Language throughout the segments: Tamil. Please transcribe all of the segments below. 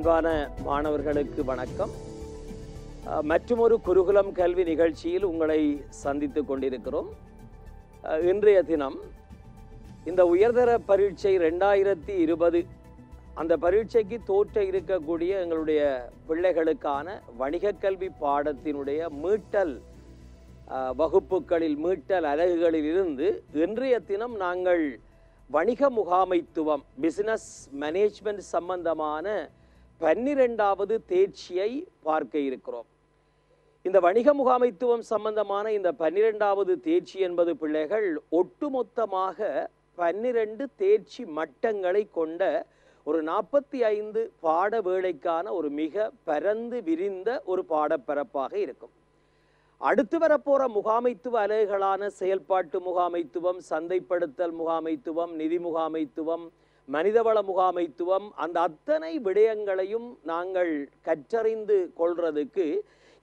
அன்பான மாணவர்களுக்கு வணக்கம் மற்றும் ஒரு குருகுலம் கல்வி நிகழ்ச்சியில் உங்களை சந்தித்து கொண்டிருக்கிறோம் இன்றைய தினம் இந்த உயர்தர பரீட்சை ரெண்டாயிரத்தி இருபது அந்த பரீட்சைக்கு தோற்ற இருக்கக்கூடிய எங்களுடைய பிள்ளைகளுக்கான வணிக கல்வி பாடத்தினுடைய மீட்டல் வகுப்புகளில் மீட்டல் அலகுகளில் இருந்து இன்றைய தினம் நாங்கள் வணிக முகாமைத்துவம் பிசினஸ் மேனேஜ்மெண்ட் சம்பந்தமான பன்னிரெண்டாவது தேர்ச்சியை பார்க்க இருக்கிறோம் இந்த வணிக முகாமைத்துவம் சம்பந்தமான இந்த பன்னிரெண்டாவது தேர்ச்சி என்பது பிள்ளைகள் ஒட்டுமொத்தமாக பன்னிரெண்டு தேர்ச்சி மட்டங்களை கொண்ட ஒரு நாற்பத்தி ஐந்து பாட வேலைக்கான ஒரு மிக பரந்து விரிந்த ஒரு பாடப்பரப்பாக இருக்கும் அடுத்து வரப்போற முகாமைத்துவ அலகுகளான செயல்பாட்டு முகாமைத்துவம் சந்தைப்படுத்தல் முகாமைத்துவம் நிதி முகாமைத்துவம் மனிதவள முகாமைத்துவம் அந்த அத்தனை விடயங்களையும் நாங்கள் கற்றறிந்து கொள்றதுக்கு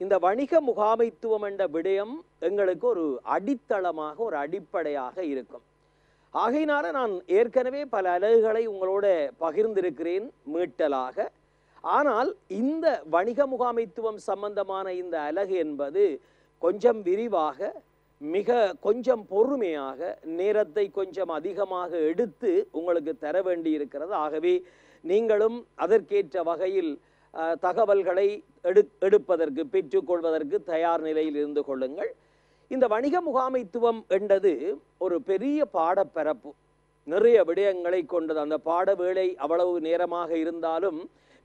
இந்த வணிக முகாமைத்துவம் என்ற விடயம் எங்களுக்கு ஒரு அடித்தளமாக ஒரு அடிப்படையாக இருக்கும் ஆகையினால நான் ஏற்கனவே பல அலகுகளை உங்களோட பகிர்ந்திருக்கிறேன் மீட்டலாக ஆனால் இந்த வணிக முகாமைத்துவம் சம்பந்தமான இந்த அலகு என்பது கொஞ்சம் விரிவாக மிக கொஞ்சம் பொறுமையாக நேரத்தை கொஞ்சம் அதிகமாக எடுத்து உங்களுக்கு தர வேண்டி இருக்கிறது ஆகவே நீங்களும் அதற்கேற்ற வகையில் தகவல்களை எடு எடுப்பதற்கு பெற்றுக்கொள்வதற்கு தயார் நிலையில் இருந்து கொள்ளுங்கள் இந்த வணிக முகாமைத்துவம் என்றது ஒரு பெரிய பாடப்பரப்பு நிறைய விடயங்களை கொண்டது அந்த பாட வேலை அவ்வளவு நேரமாக இருந்தாலும்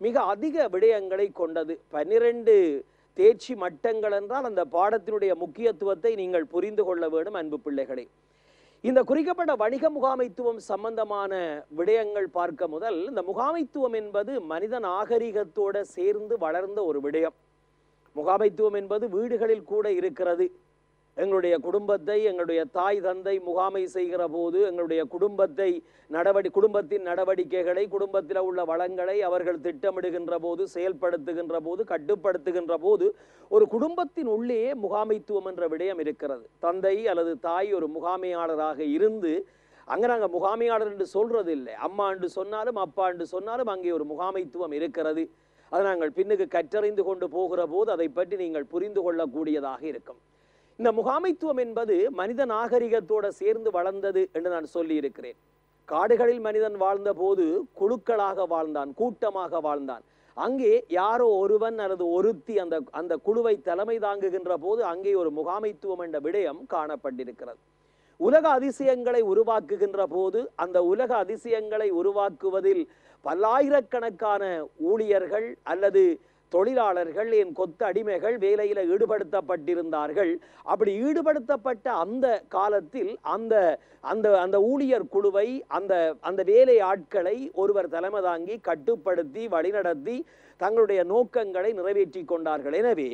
மிக அதிக விடயங்களை கொண்டது பன்னிரண்டு தேர்ச்சி மட்டங்கள் என்றால் அந்த பாடத்தினுடைய முக்கியத்துவத்தை நீங்கள் புரிந்து கொள்ள வேண்டும் அன்பு பிள்ளைகளே இந்த குறிக்கப்பட்ட வணிக முகாமைத்துவம் சம்பந்தமான விடயங்கள் பார்க்க முதல் இந்த முகாமைத்துவம் என்பது மனித நாகரிகத்தோடு சேர்ந்து வளர்ந்த ஒரு விடயம் முகாமைத்துவம் என்பது வீடுகளில் கூட இருக்கிறது எங்களுடைய குடும்பத்தை எங்களுடைய தாய் தந்தை முகாமை செய்கிற போது எங்களுடைய குடும்பத்தை நடவடி குடும்பத்தின் நடவடிக்கைகளை குடும்பத்தில் உள்ள வளங்களை அவர்கள் திட்டமிடுகின்ற போது செயல்படுத்துகின்ற போது கட்டுப்படுத்துகின்ற போது ஒரு குடும்பத்தின் உள்ளே முகாமைத்துவம் என்ற விடயம் இருக்கிறது தந்தை அல்லது தாய் ஒரு முகாமையாளராக இருந்து அங்கே நாங்கள் முகாமையாளர் என்று சொல்கிறது இல்லை அம்மா என்று சொன்னாலும் அப்பா என்று சொன்னாலும் அங்கே ஒரு முகாமைத்துவம் இருக்கிறது அதை நாங்கள் பின்னுக்கு கற்றறிந்து கொண்டு போகிற போது அதை பற்றி நீங்கள் புரிந்து கொள்ளக்கூடியதாக இருக்கும் இந்த முகாமைத்துவம் என்பது மனித நாகரிகத்தோடு சேர்ந்து வளர்ந்தது என்று நான் சொல்லியிருக்கிறேன் காடுகளில் மனிதன் வாழ்ந்த போது குழுக்களாக வாழ்ந்தான் கூட்டமாக வாழ்ந்தான் அங்கே யாரோ ஒருவன் அல்லது ஒருத்தி அந்த அந்த குழுவை தலைமை தாங்குகின்ற போது அங்கே ஒரு முகாமைத்துவம் என்ற விடயம் காணப்பட்டிருக்கிறது உலக அதிசயங்களை உருவாக்குகின்ற போது அந்த உலக அதிசயங்களை உருவாக்குவதில் பல்லாயிரக்கணக்கான ஊழியர்கள் அல்லது தொழிலாளர்கள் என் கொத்த அடிமைகள் வேலையில் ஈடுபடுத்தப்பட்டிருந்தார்கள் அப்படி ஈடுபடுத்தப்பட்ட அந்த காலத்தில் அந்த அந்த அந்த ஊழியர் குழுவை அந்த அந்த வேலை ஆட்களை ஒருவர் தலைமை தாங்கி கட்டுப்படுத்தி வழிநடத்தி தங்களுடைய நோக்கங்களை நிறைவேற்றி கொண்டார்கள் எனவே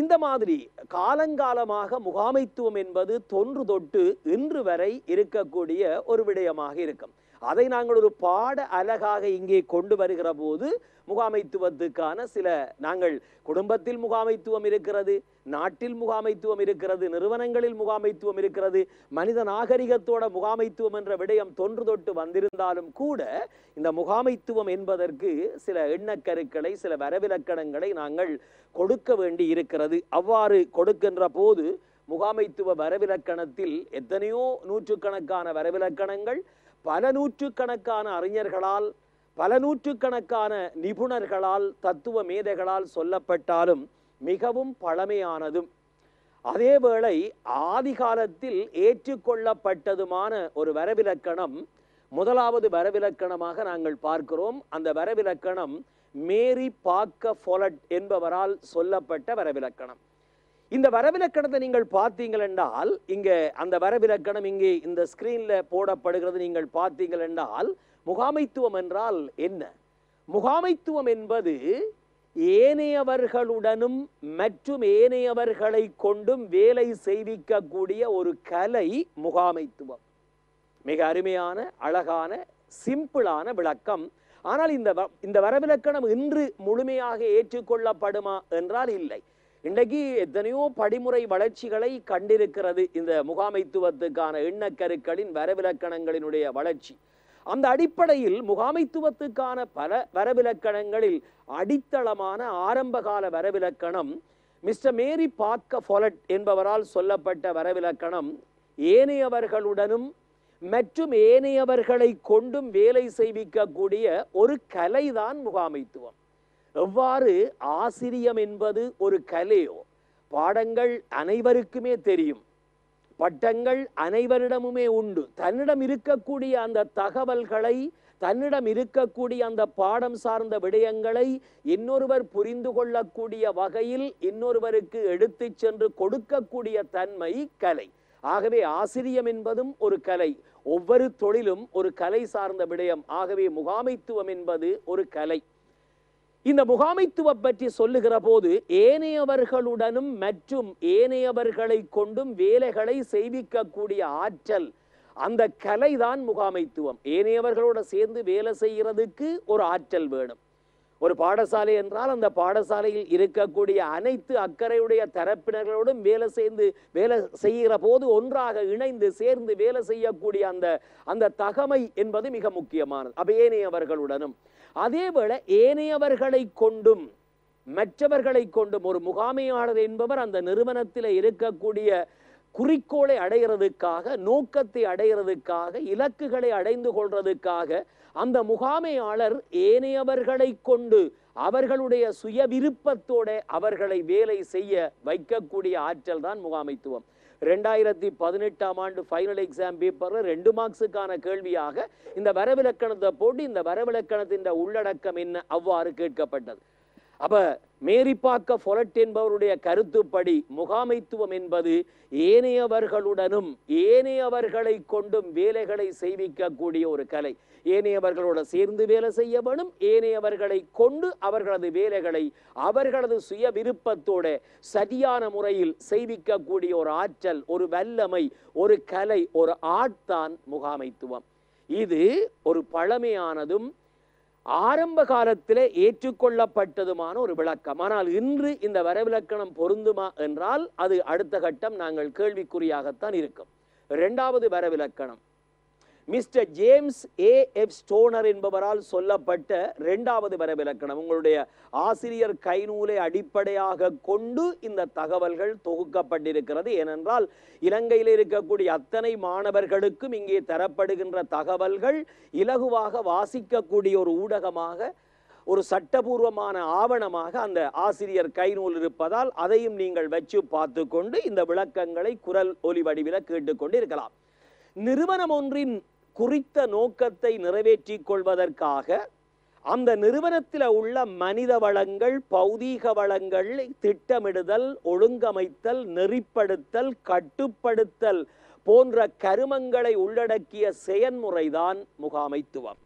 இந்த மாதிரி காலங்காலமாக முகாமைத்துவம் என்பது தொன்று தொட்டு இன்று வரை இருக்கக்கூடிய ஒரு விடயமாக இருக்கும் அதை நாங்கள் ஒரு பாட அழகாக இங்கே கொண்டு வருகிற போது முகாமைத்துவத்துக்கான சில நாங்கள் குடும்பத்தில் முகாமைத்துவம் இருக்கிறது நாட்டில் முகாமைத்துவம் இருக்கிறது நிறுவனங்களில் முகாமைத்துவம் இருக்கிறது மனித நாகரிகத்தோட முகாமைத்துவம் என்ற விடயம் தொன்று தொட்டு வந்திருந்தாலும் கூட இந்த முகாமைத்துவம் என்பதற்கு சில எண்ணக்கருக்களை சில வரவிலக்கணங்களை நாங்கள் கொடுக்க வேண்டி இருக்கிறது அவ்வாறு கொடுக்கின்ற போது முகாமைத்துவ வரவிலக்கணத்தில் எத்தனையோ நூற்றுக்கணக்கான வரவிலக்கணங்கள் பல நூற்றுக்கணக்கான அறிஞர்களால் பல நூற்றுக்கணக்கான நிபுணர்களால் தத்துவ மேதைகளால் சொல்லப்பட்டாலும் மிகவும் பழமையானதும் அதேவேளை ஆதிகாலத்தில் ஏற்றுக்கொள்ளப்பட்டதுமான ஒரு வரவிலக்கணம் முதலாவது வரவிலக்கணமாக நாங்கள் பார்க்கிறோம் அந்த வரவிலக்கணம் மேரி பாக்க ஃபோலட் என்பவரால் சொல்லப்பட்ட வரவிலக்கணம் இந்த வரவிலக்கணத்தை நீங்கள் பார்த்தீங்கள் என்றால் இங்கே அந்த வரவிலக்கணம் இங்கே இந்த ஸ்கிரீனில் போடப்படுகிறது நீங்கள் பார்த்தீங்கள் என்றால் முகாமைத்துவம் என்றால் என்ன முகாமைத்துவம் என்பது ஏனையவர்களுடனும் மற்றும் ஏனையவர்களை கொண்டும் வேலை செய்விக்கக்கூடிய ஒரு கலை முகாமைத்துவம் மிக அருமையான அழகான சிம்பிளான விளக்கம் ஆனால் இந்த இந்த வரவிலக்கணம் இன்று முழுமையாக ஏற்றுக்கொள்ளப்படுமா என்றால் இல்லை இன்றைக்கு எத்தனையோ படிமுறை வளர்ச்சிகளை கண்டிருக்கிறது இந்த முகாமைத்துவத்துக்கான எண்ணக்கருக்களின் வரவிலக்கணங்களினுடைய வளர்ச்சி அந்த அடிப்படையில் முகாமைத்துவத்துக்கான பல வரவிலக்கணங்களில் அடித்தளமான ஆரம்பகால வரவிலக்கணம் மிஸ்டர் மேரி பாக்க ஃபொலட் என்பவரால் சொல்லப்பட்ட வரவிலக்கணம் ஏனையவர்களுடனும் மற்றும் ஏனையவர்களை கொண்டும் வேலை செய்விக்கக்கூடிய ஒரு கலைதான் முகாமைத்துவம் எவ்வாறு ஆசிரியம் என்பது ஒரு கலையோ பாடங்கள் அனைவருக்குமே தெரியும் பட்டங்கள் அனைவரிடமுமே உண்டு தன்னிடம் இருக்கக்கூடிய அந்த தகவல்களை தன்னிடம் இருக்கக்கூடிய அந்த பாடம் சார்ந்த விடயங்களை இன்னொருவர் புரிந்து கொள்ளக்கூடிய வகையில் இன்னொருவருக்கு எடுத்து சென்று கொடுக்கக்கூடிய தன்மை கலை ஆகவே ஆசிரியம் என்பதும் ஒரு கலை ஒவ்வொரு தொழிலும் ஒரு கலை சார்ந்த விடயம் ஆகவே முகாமைத்துவம் என்பது ஒரு கலை இந்த முகாமைத்துவ பற்றி சொல்லுகிற போது ஏனையவர்களுடனும் மற்றும் ஏனையவர்களை கொண்டும் வேலைகளை செய்விக்கக்கூடிய ஆற்றல் அந்த கலை தான் முகாமைத்துவம் ஏனையவர்களோட சேர்ந்து வேலை செய்கிறதுக்கு ஒரு ஆற்றல் வேணும் ஒரு பாடசாலை என்றால் அந்த பாடசாலையில் இருக்கக்கூடிய அனைத்து அக்கறையுடைய தரப்பினர்களோடும் வேலை சேர்ந்து வேலை செய்கிற போது ஒன்றாக இணைந்து சேர்ந்து வேலை செய்யக்கூடிய அந்த அந்த தகமை என்பது மிக முக்கியமானது அப்ப ஏனையவர்களுடனும் அதேவேளை ஏனையவர்களை கொண்டும் மற்றவர்களை கொண்டும் ஒரு முகாமையாளர் என்பவர் அந்த நிறுவனத்தில் இருக்கக்கூடிய குறிக்கோளை அடைகிறதுக்காக நோக்கத்தை அடைகிறதுக்காக இலக்குகளை அடைந்து கொள்றதுக்காக அந்த முகாமையாளர் ஏனையவர்களை கொண்டு அவர்களுடைய சுய விருப்பத்தோட அவர்களை வேலை செய்ய வைக்கக்கூடிய ஆற்றல் தான் முகாமைத்துவம் ரெண்டாயிரத்தி பதினெட்டாம் ஆண்டு ஃபைனல் எக்ஸாம் பேப்பரில் ரெண்டு மார்க்ஸுக்கான கேள்வியாக இந்த வரவிலக்கணத்தை போட்டு இந்த வரவிலக்கணத்தின் உள்ளடக்கம் என்ன அவ்வாறு கேட்கப்பட்டது அப்போ மேரிப்பாக்க ஃபொலட் என்பவருடைய கருத்துப்படி முகாமைத்துவம் என்பது ஏனையவர்களுடனும் ஏனையவர்களை கொண்டும் வேலைகளை செய்விக்கக்கூடிய ஒரு கலை ஏனையவர்களோட சேர்ந்து வேலை செய்ய வேணும் ஏனையவர்களை கொண்டு அவர்களது வேலைகளை அவர்களது சுய விருப்பத்தோட சரியான முறையில் செய்விக்கக்கூடிய ஒரு ஆற்றல் ஒரு வல்லமை ஒரு கலை ஒரு ஆட்தான் முகாமைத்துவம் இது ஒரு பழமையானதும் ஆரம்ப காலத்தில் ஏற்றுக்கொள்ளப்பட்டதுமான ஒரு விளக்கம் ஆனால் இன்று இந்த வரவிலக்கணம் பொருந்துமா என்றால் அது அடுத்த கட்டம் நாங்கள் கேள்விக்குறியாகத்தான் இருக்கும் இரண்டாவது வரவிலக்கணம் mister James A F Stoner என்பவரால் சொல்லப்பட்ட ரெண்டாவது வரவிலக்கணம் உங்களுடைய ஆசிரியர் கைநூலை அடிப்படையாக கொண்டு இந்த தகவல்கள் தொகுக்கப்பட்டிருக்கிறது ஏனென்றால் இலங்கையில் இருக்கக்கூடிய அத்தனை மாணவர்களுக்கும் இங்கே தரப்படுகின்ற தகவல்கள் இலகுவாக வாசிக்கக்கூடிய ஒரு ஊடகமாக ஒரு சட்டபூர்வமான ஆவணமாக அந்த ஆசிரியர் கைநூல் இருப்பதால் அதையும் நீங்கள் வச்சு பார்த்து கொண்டு இந்த விளக்கங்களை குரல் ஒலி வடிவில் கேட்டுக்கொண்டு இருக்கலாம் நிறுவனம் ஒன்றின் குறித்த நோக்கத்தை நிறைவேற்றி கொள்வதற்காக அந்த நிறுவனத்தில் உள்ள மனித வளங்கள் பௌதீக வளங்கள் திட்டமிடுதல் ஒழுங்கமைத்தல் நெறிப்படுத்தல் கட்டுப்படுத்தல் போன்ற கருமங்களை உள்ளடக்கிய செயன்முறைதான் முகாமைத்துவம்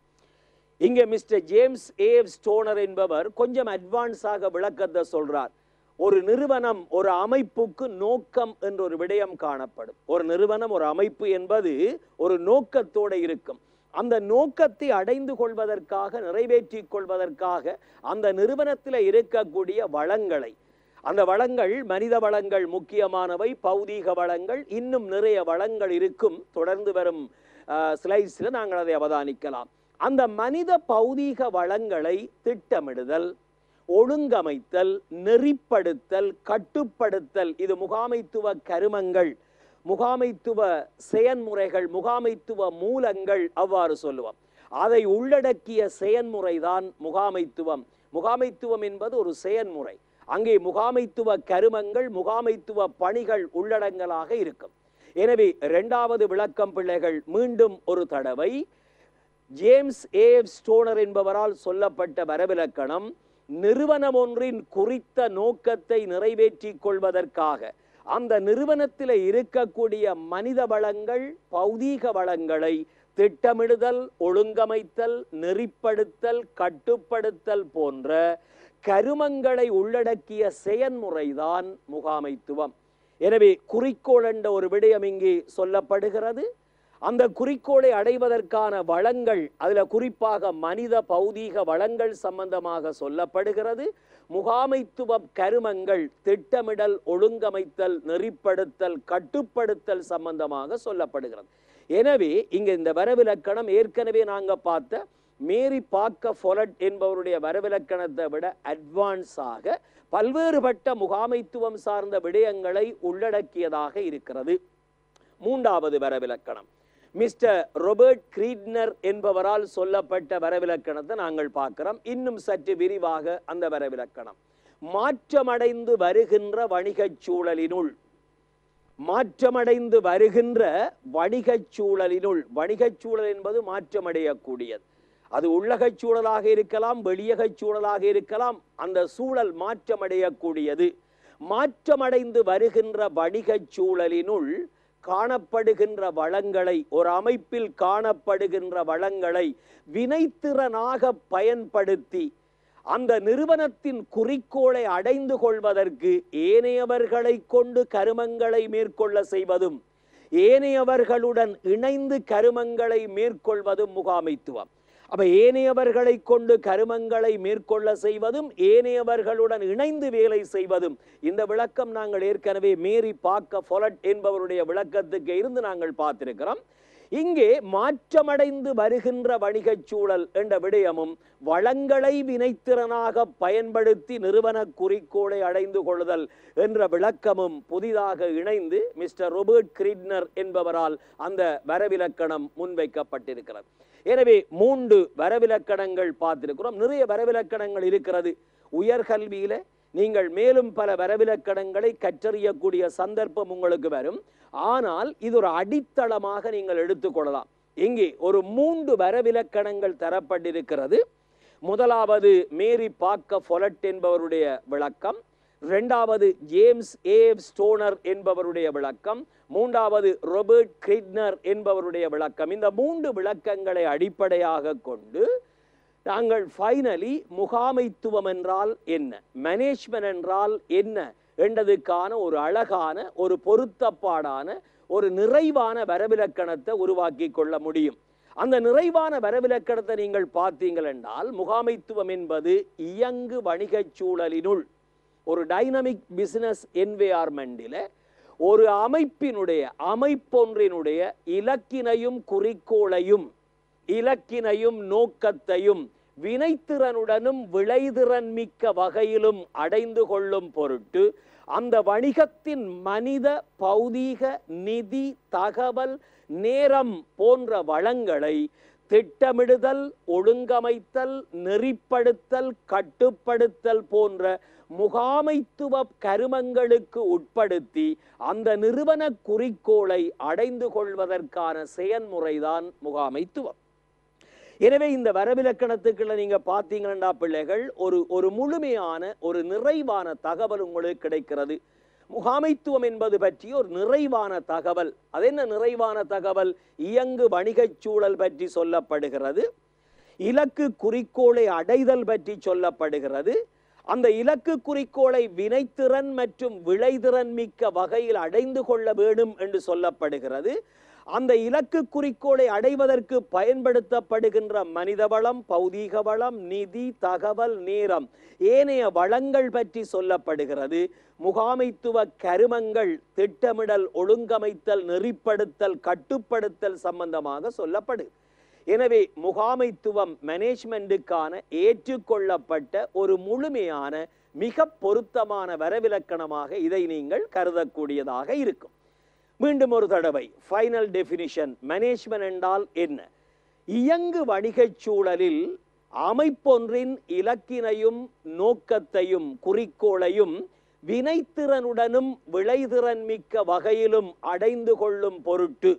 இங்கே மிஸ்டர் ஜேம்ஸ் ஏவ் ஸ்டோனர் என்பவர் கொஞ்சம் அட்வான்ஸாக விளக்கத்தை சொல்றார் ஒரு நிறுவனம் ஒரு அமைப்புக்கு நோக்கம் என்ற ஒரு விடயம் காணப்படும் ஒரு நிறுவனம் ஒரு அமைப்பு என்பது ஒரு நோக்கத்தோடு இருக்கும் அந்த நோக்கத்தை அடைந்து கொள்வதற்காக நிறைவேற்றி கொள்வதற்காக அந்த நிறுவனத்தில் இருக்கக்கூடிய வளங்களை அந்த வளங்கள் மனித வளங்கள் முக்கியமானவை பௌதீக வளங்கள் இன்னும் நிறைய வளங்கள் இருக்கும் தொடர்ந்து வரும் ஸ்லைஸில் நாங்கள் அதை அவதானிக்கலாம் அந்த மனித பௌதீக வளங்களை திட்டமிடுதல் ஒழுங்கமைத்தல் நெறிப்படுத்தல் கட்டுப்படுத்தல் இது முகாமைத்துவ கருமங்கள் முகாமைத்துவ செயன்முறைகள் முகாமைத்துவ மூலங்கள் அவ்வாறு சொல்லுவோம் அதை உள்ளடக்கிய செயன்முறைதான் முகாமைத்துவம் முகாமைத்துவம் என்பது ஒரு செயன்முறை அங்கே முகாமைத்துவ கருமங்கள் முகாமைத்துவ பணிகள் உள்ளடங்கலாக இருக்கும் எனவே இரண்டாவது விளக்கம் பிள்ளைகள் மீண்டும் ஒரு தடவை ஜேம்ஸ் ஏ ஸ்டோனர் என்பவரால் சொல்லப்பட்ட வரவிலக்கணம் நிறுவனம் ஒன்றின் குறித்த நோக்கத்தை நிறைவேற்றிக் கொள்வதற்காக அந்த நிறுவனத்தில் இருக்கக்கூடிய மனித வளங்கள் பௌதீக வளங்களை திட்டமிடுதல் ஒழுங்கமைத்தல் நெறிப்படுத்தல் கட்டுப்படுத்தல் போன்ற கருமங்களை உள்ளடக்கிய செயன்முறைதான் முகாமைத்துவம் எனவே குறிக்கோள் என்ற ஒரு விடயம் இங்கே சொல்லப்படுகிறது அந்த குறிக்கோளை அடைவதற்கான வளங்கள் அதில் குறிப்பாக மனித பௌதீக வளங்கள் சம்பந்தமாக சொல்லப்படுகிறது முகாமைத்துவ கருமங்கள் திட்டமிடல் ஒழுங்கமைத்தல் நெறிப்படுத்தல் கட்டுப்படுத்தல் சம்பந்தமாக சொல்லப்படுகிறது எனவே இங்கே இந்த வரவிலக்கணம் ஏற்கனவே நாங்கள் பார்த்த மேரி பாக்க ஃபொலட் என்பவருடைய வரவிலக்கணத்தை விட அட்வான்ஸாக பல்வேறுபட்ட முகாமைத்துவம் சார்ந்த விடயங்களை உள்ளடக்கியதாக இருக்கிறது மூன்றாவது வரவிலக்கணம் மிஸ்டர் ரொபர்ட் கிரீட்னர் என்பவரால் சொல்லப்பட்ட வரவிலக்கணத்தை நாங்கள் பார்க்கிறோம் இன்னும் சற்று விரிவாக அந்த வரவிலக்கணம் மாற்றமடைந்து வருகின்ற வணிகச் சூழலினுள் மாற்றமடைந்து வருகின்ற வணிகச் சூழலினுள் வணிகச் சூழல் என்பது மாற்றமடையக்கூடியது அது உள்ளகச் சூழலாக இருக்கலாம் வெளியகச் சூழலாக இருக்கலாம் அந்த சூழல் மாற்றமடையக்கூடியது மாற்றமடைந்து வருகின்ற வணிகச் சூழலினுள் காணப்படுகின்ற வளங்களை ஒரு அமைப்பில் காணப்படுகின்ற வளங்களை வினைத்திறனாக பயன்படுத்தி அந்த நிறுவனத்தின் குறிக்கோளை அடைந்து கொள்வதற்கு ஏனையவர்களை கொண்டு கருமங்களை மேற்கொள்ள செய்வதும் ஏனையவர்களுடன் இணைந்து கருமங்களை மேற்கொள்வதும் முகாமைத்துவம் அப்போ ஏனையவர்களை கொண்டு கருமங்களை மேற்கொள்ள செய்வதும் ஏனையவர்களுடன் இணைந்து வேலை செய்வதும் இந்த விளக்கம் நாங்கள் ஏற்கனவே மேரி பாக்க ஃபொலட் என்பவருடைய விளக்கத்துக்கு இருந்து நாங்கள் பார்த்திருக்கிறோம் இங்கே மாற்றமடைந்து வருகின்ற வணிகச் சூழல் என்ற விடயமும் வளங்களை வினைத்திறனாக பயன்படுத்தி நிறுவன குறிக்கோளை அடைந்து கொள்ளுதல் என்ற விளக்கமும் புதிதாக இணைந்து மிஸ்டர் ரோபர்ட் கிரீட்னர் என்பவரால் அந்த வரவிலக்கணம் முன்வைக்கப்பட்டிருக்கிறது எனவே மூன்று வரவிலக்கணங்கள் பார்த்திருக்கிறோம் நிறைய வரவிலக்கணங்கள் இருக்கிறது உயர்கல்வியில நீங்கள் மேலும் பல வரவிலக்கணங்களை கற்றறியக்கூடிய சந்தர்ப்பம் உங்களுக்கு வரும் ஆனால் இது ஒரு அடித்தளமாக நீங்கள் எடுத்துக்கொள்ளலாம் இங்கே ஒரு மூன்று வரவிலக்கணங்கள் தரப்பட்டிருக்கிறது முதலாவது மேரி பாக்க ஃபொலட் என்பவருடைய விளக்கம் ரெண்டாவது ஜேம்ஸ் ஏவ் ஸ்டோனர் என்பவருடைய விளக்கம் மூன்றாவது ரொபர்ட் கிரிட்னர் என்பவருடைய விளக்கம் இந்த மூன்று விளக்கங்களை அடிப்படையாக கொண்டு நாங்கள் ஃபைனலி முகாமைத்துவம் என்றால் என்ன மேனேஜ்மெண்ட் என்றால் என்ன என்றதுக்கான ஒரு அழகான ஒரு பொருத்தப்பாடான ஒரு நிறைவான வரவிலக்கணத்தை உருவாக்கி கொள்ள முடியும் அந்த நிறைவான வரவிலக்கணத்தை நீங்கள் பார்த்தீங்கள் என்றால் முகாமைத்துவம் என்பது இயங்கு வணிகச் சூழலினுள் ஒரு டைனமிக் பிசினஸ் என்வையார்மெண்டில் ஒரு அமைப்பினுடைய அமைப்பொன்றினுடைய இலக்கினையும் குறிக்கோளையும் இலக்கினையும் நோக்கத்தையும் வினைத்திறனுடனும் விளைதிறன் மிக்க வகையிலும் அடைந்து கொள்ளும் பொருட்டு அந்த வணிகத்தின் மனித பௌதீக நிதி தகவல் நேரம் போன்ற வளங்களை திட்டமிடுதல் ஒழுங்கமைத்தல் நெறிப்படுத்தல் கட்டுப்படுத்தல் போன்ற முகாமைத்துவ கருமங்களுக்கு உட்படுத்தி அந்த நிறுவன குறிக்கோளை அடைந்து கொள்வதற்கான செயன்முறைதான் முகாமைத்துவம் எனவே இந்த வரவிலக்கணத்துக்குள்ள நீங்க பார்த்தீங்கன்னா பிள்ளைகள் ஒரு ஒரு முழுமையான ஒரு நிறைவான தகவல் உங்களுக்கு கிடைக்கிறது முகாமைத்துவம் என்பது பற்றி ஒரு நிறைவான தகவல் அது என்ன நிறைவான தகவல் இயங்கு வணிகச் சூழல் பற்றி சொல்லப்படுகிறது இலக்கு குறிக்கோளை அடைதல் பற்றி சொல்லப்படுகிறது அந்த இலக்கு குறிக்கோளை வினைத்திறன் மற்றும் விளைதிறன் மிக்க வகையில் அடைந்து கொள்ள வேண்டும் என்று சொல்லப்படுகிறது அந்த இலக்கு குறிக்கோளை அடைவதற்கு பயன்படுத்தப்படுகின்ற மனித வளம் பௌதீக வளம் நிதி தகவல் நேரம் ஏனைய வளங்கள் பற்றி சொல்லப்படுகிறது முகாமைத்துவ கருமங்கள் திட்டமிடல் ஒழுங்கமைத்தல் நெறிப்படுத்தல் கட்டுப்படுத்தல் சம்பந்தமாக சொல்லப்படு எனவே முகாமைத்துவம் மேனேஜ்மெண்ட்டுக்கான ஏற்றுக்கொள்ளப்பட்ட ஒரு முழுமையான மிக பொருத்தமான வரவிலக்கணமாக இதை நீங்கள் கருதக்கூடியதாக இருக்கும் மீண்டும் ஒரு தடவை ஃபைனல் டெஃபினிஷன் மேனேஜ்மெண்ட் என்றால் என்ன இயங்கு வணிகச் சூழலில் அமைப்பொன்றின் இலக்கினையும் நோக்கத்தையும் குறிக்கோளையும் வினைத்திறனுடனும் விளைதிறன் மிக்க வகையிலும் அடைந்து கொள்ளும் பொருட்டு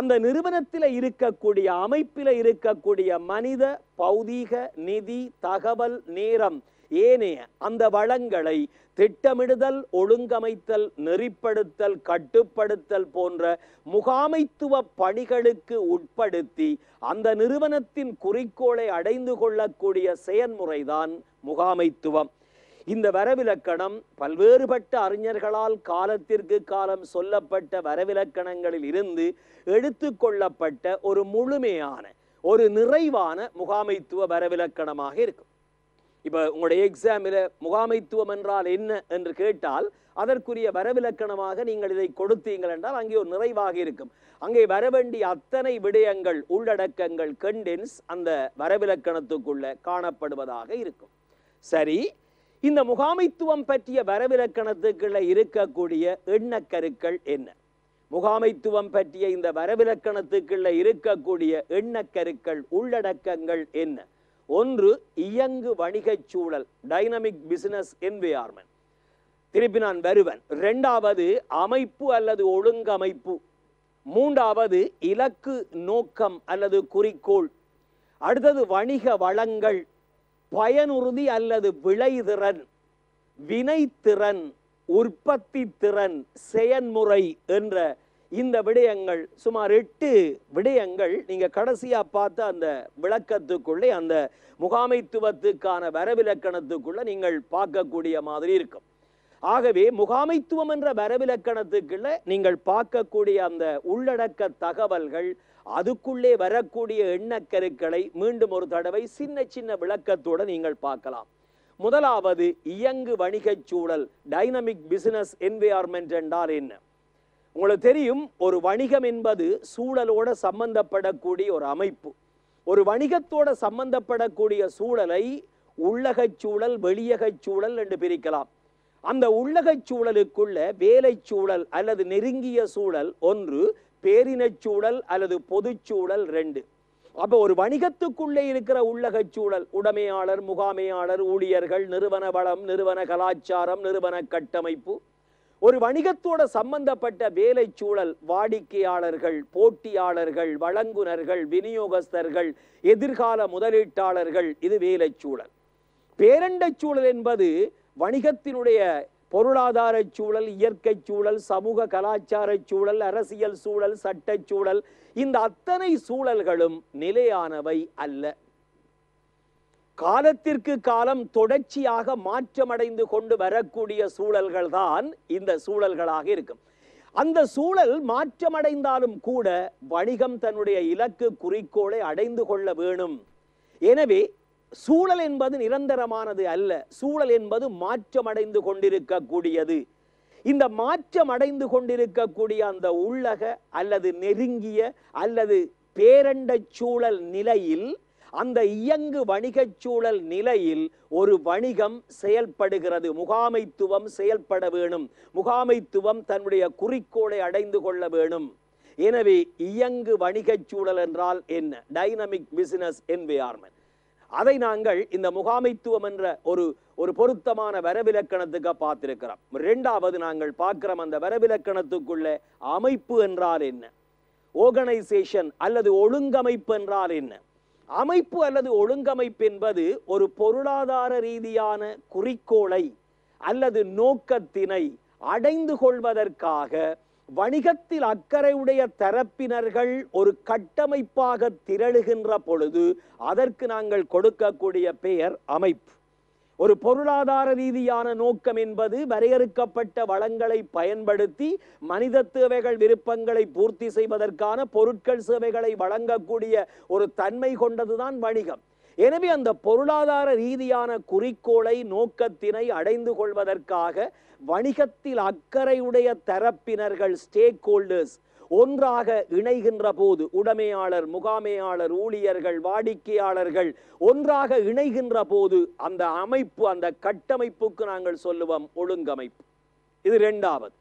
அந்த நிறுவனத்தில் இருக்கக்கூடிய அமைப்பில் இருக்கக்கூடிய மனித பௌதீக நிதி தகவல் நேரம் ஏனே அந்த வளங்களை திட்டமிடுதல் ஒழுங்கமைத்தல் நெறிப்படுத்தல் கட்டுப்படுத்தல் போன்ற முகாமைத்துவ பணிகளுக்கு உட்படுத்தி அந்த நிறுவனத்தின் குறிக்கோளை அடைந்து கொள்ளக்கூடிய செயன்முறைதான் முகாமைத்துவம் இந்த வரவிலக்கணம் பல்வேறுபட்ட அறிஞர்களால் காலத்திற்கு காலம் சொல்லப்பட்ட வரவிலக்கணங்களில் இருந்து எடுத்துக்கொள்ளப்பட்ட ஒரு முழுமையான ஒரு நிறைவான முகாமைத்துவ வரவிலக்கணமாக இருக்கும் இப்போ உங்களுடைய எக்ஸாமில் முகாமைத்துவம் என்றால் என்ன என்று கேட்டால் அதற்குரிய வரவிலக்கணமாக நீங்கள் இதை கொடுத்தீங்கள் என்றால் அங்கே ஒரு நிறைவாக இருக்கும் அங்கே வரவேண்டிய அத்தனை விடயங்கள் உள்ளடக்கங்கள் கண்டென்ஸ் அந்த வரவிலக்கணத்துக்குள்ள காணப்படுவதாக இருக்கும் சரி இந்த முகாமைத்துவம் பற்றிய வரவிலக்கணத்துக்குள்ள இருக்கக்கூடிய எண்ணக்கருக்கள் என்ன முகாமைத்துவம் பற்றிய இந்த வரவிலக்கணத்துக்குள்ள இருக்கக்கூடிய எண்ணக்கருக்கள் உள்ளடக்கங்கள் என்ன ஒன்று இயங்கு வணிகச் சூழல் டைனமிக் பிசினஸ் என்வியார்மெண்ட் திருப்பி நான் வருவன் ரெண்டாவது அமைப்பு அல்லது ஒழுங்கமைப்பு மூன்றாவது இலக்கு நோக்கம் அல்லது குறிக்கோள் அடுத்தது வணிக வளங்கள் பயனுறுதி அல்லது விளைதிறன் வினைத்திறன் உற்பத்தி திறன் செயன்முறை என்ற இந்த விடயங்கள் சுமார் எட்டு விடயங்கள் நீங்கள் கடைசியாக பார்த்த அந்த விளக்கத்துக்குள்ளே அந்த முகாமைத்துவத்துக்கான வரவிலக்கணத்துக்குள்ளே நீங்கள் பார்க்கக்கூடிய மாதிரி இருக்கும் ஆகவே முகாமைத்துவம் என்ற வரவிலக்கணத்துக்குள்ள நீங்கள் பார்க்கக்கூடிய அந்த உள்ளடக்க தகவல்கள் அதுக்குள்ளே வரக்கூடிய எண்ணக்கருக்களை மீண்டும் ஒரு தடவை சின்ன சின்ன விளக்கத்தோடு நீங்கள் பார்க்கலாம் முதலாவது இயங்கு வணிகச் சூழல் டைனமிக் பிசினஸ் என்வியார்மெண்ட் என்றால் என்ன உங்களுக்கு தெரியும் ஒரு வணிகம் என்பது சூழலோட சம்பந்தப்படக்கூடிய ஒரு அமைப்பு ஒரு வணிகத்தோட சம்பந்தப்படக்கூடிய சூழலை உள்ளகச் சூழல் வெளியகச் சூழல் என்று பிரிக்கலாம் அந்த உள்ளகச் சூழலுக்குள்ள வேலை சூழல் அல்லது நெருங்கிய சூழல் ஒன்று பேரினச் சூழல் அல்லது பொதுச்சூழல் ரெண்டு அப்போ ஒரு வணிகத்துக்குள்ளே இருக்கிற உள்ளகச் சூழல் உடமையாளர் முகாமையாளர் ஊழியர்கள் நிறுவன வளம் நிறுவன கலாச்சாரம் நிறுவன கட்டமைப்பு ஒரு வணிகத்தோட சம்பந்தப்பட்ட வேலை சூழல் வாடிக்கையாளர்கள் போட்டியாளர்கள் வழங்குனர்கள் விநியோகஸ்தர்கள் எதிர்கால முதலீட்டாளர்கள் இது வேலை சூழல் பேரண்ட சூழல் என்பது வணிகத்தினுடைய பொருளாதார சூழல் இயற்கை சூழல் சமூக கலாச்சார சூழல் அரசியல் சூழல் சட்டச்சூழல் இந்த அத்தனை சூழல்களும் நிலையானவை அல்ல காலத்திற்கு காலம் தொடர்ச்சியாக மாற்றமடைந்து கொண்டு வரக்கூடிய சூழல்கள் தான் இந்த சூழல்களாக இருக்கும் அந்த சூழல் மாற்றமடைந்தாலும் கூட வணிகம் தன்னுடைய இலக்கு குறிக்கோளை அடைந்து கொள்ள வேணும் எனவே சூழல் என்பது நிரந்தரமானது அல்ல சூழல் என்பது மாற்றமடைந்து கொண்டிருக்கக்கூடியது இந்த மாற்றம் அடைந்து கொண்டிருக்கக்கூடிய அந்த உள்ளக அல்லது நெருங்கிய அல்லது பேரண்ட சூழல் நிலையில் அந்த இயங்கு வணிகச் சூழல் நிலையில் ஒரு வணிகம் செயல்படுகிறது முகாமைத்துவம் செயல்பட வேணும் முகாமைத்துவம் தன்னுடைய குறிக்கோளை அடைந்து கொள்ள வேணும் எனவே இயங்கு வணிகச் சூழல் என்றால் என்ன டைனமிக் பிசினஸ் என்வியார்மெண்ட் அதை நாங்கள் இந்த முகாமைத்துவம் என்ற ஒரு ஒரு பொருத்தமான வரவிலக்கணத்துக்கு பார்த்திருக்கிறோம் ரெண்டாவது நாங்கள் பார்க்கிறோம் அந்த வரவிலக்கணத்துக்குள்ள அமைப்பு என்றால் என்ன ஆர்கனைசேஷன் அல்லது ஒழுங்கமைப்பு என்றால் என்ன அமைப்பு அல்லது ஒழுங்கமைப்பு என்பது ஒரு பொருளாதார ரீதியான குறிக்கோளை அல்லது நோக்கத்தினை அடைந்து கொள்வதற்காக வணிகத்தில் அக்கறையுடைய தரப்பினர்கள் ஒரு கட்டமைப்பாக திரழுகின்ற பொழுது அதற்கு நாங்கள் கொடுக்கக்கூடிய பெயர் அமைப்பு ஒரு பொருளாதார ரீதியான நோக்கம் என்பது வரையறுக்கப்பட்ட வளங்களை பயன்படுத்தி மனித தேவைகள் விருப்பங்களை பூர்த்தி செய்வதற்கான பொருட்கள் சேவைகளை வழங்கக்கூடிய ஒரு தன்மை கொண்டதுதான் வணிகம் எனவே அந்த பொருளாதார ரீதியான குறிக்கோளை நோக்கத்தினை அடைந்து கொள்வதற்காக வணிகத்தில் அக்கறையுடைய தரப்பினர்கள் ஸ்டேக் ஹோல்டர்ஸ் ஒன்றாக இணைகின்ற போது உடைமையாளர் முகாமையாளர் ஊழியர்கள் வாடிக்கையாளர்கள் ஒன்றாக இணைகின்ற போது அந்த அமைப்பு அந்த கட்டமைப்புக்கு நாங்கள் சொல்லுவோம் ஒழுங்கமைப்பு இது ரெண்டாவது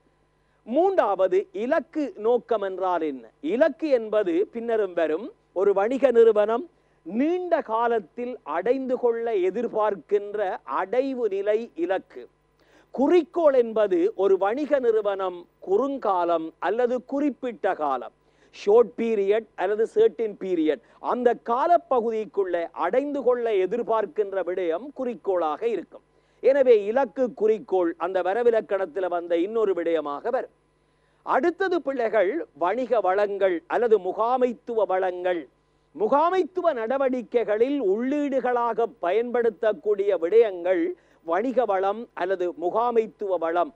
மூன்றாவது இலக்கு நோக்கம் என்றால் என்ன இலக்கு என்பது பின்னரும் வரும் ஒரு வணிக நிறுவனம் நீண்ட காலத்தில் அடைந்து கொள்ள எதிர்பார்க்கின்ற அடைவு நிலை இலக்கு குறிக்கோள் என்பது ஒரு வணிக நிறுவனம் குறுங்காலம் அல்லது குறிப்பிட்ட காலம் ஷோர்ட் பீரியட் அல்லது சர்டின் பீரியட் அந்த காலப்பகுதிக்குள்ளே அடைந்து கொள்ள எதிர்பார்க்கின்ற விடயம் குறிக்கோளாக இருக்கும் எனவே இலக்கு குறிக்கோள் அந்த வரவிலக்கணத்தில் வந்த இன்னொரு விடயமாக வரும் அடுத்தது பிள்ளைகள் வணிக வளங்கள் அல்லது முகாமைத்துவ வளங்கள் முகாமைத்துவ நடவடிக்கைகளில் உள்ளீடுகளாக பயன்படுத்தக்கூடிய விடயங்கள் வணிக வளம் அல்லது முகாமைத்துவ வளம்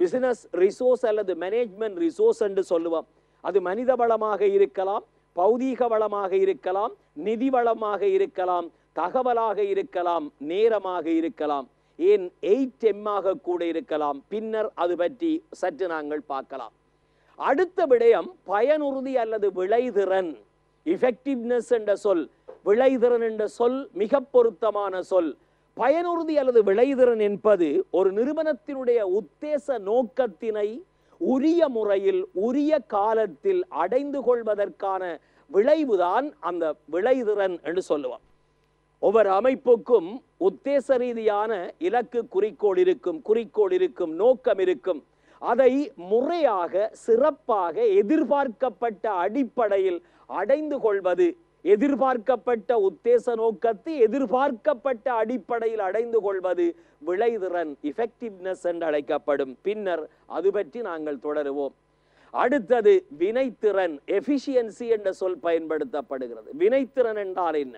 பிசினஸ் ரிசோர்ஸ் அல்லது மேனேஜ்மெண்ட் ரிசோர்ஸ் என்று சொல்லுவோம் அது மனித வளமாக இருக்கலாம் பௌதீக வளமாக இருக்கலாம் நிதி வளமாக இருக்கலாம் தகவலாக இருக்கலாம் நேரமாக இருக்கலாம் ஏன் எயிட் எம்மாக கூட இருக்கலாம் பின்னர் அது பற்றி சற்று நாங்கள் பார்க்கலாம் அடுத்த விடயம் பயனுறுதி அல்லது விளைதிறன் இஃபெக்டிவ்னஸ் என்ற சொல் விளைதிறன் என்ற சொல் மிக பொருத்தமான சொல் பயனுறுதி அல்லது விளைதிறன் என்பது ஒரு நிறுவனத்தினுடைய உத்தேச நோக்கத்தினை உரிய முறையில் உரிய காலத்தில் அடைந்து கொள்வதற்கான விளைவுதான் அந்த விளைதிறன் என்று சொல்லுவோம் ஒவ்வொரு அமைப்புக்கும் உத்தேச ரீதியான இலக்கு குறிக்கோள் இருக்கும் குறிக்கோள் இருக்கும் நோக்கம் இருக்கும் அதை முறையாக சிறப்பாக எதிர்பார்க்கப்பட்ட அடிப்படையில் அடைந்து கொள்வது எதிர்பார்க்கப்பட்ட உத்தேச நோக்கத்தை எதிர்பார்க்கப்பட்ட அடிப்படையில் அடைந்து கொள்வது விளைதிறன் இஃபெக்டிவ்னஸ் என்று அழைக்கப்படும் பின்னர் அது பற்றி நாங்கள் தொடருவோம் அடுத்தது வினைத்திறன் எஃபிஷியன்சி என்ற சொல் பயன்படுத்தப்படுகிறது வினைத்திறன் என்றால் என்ன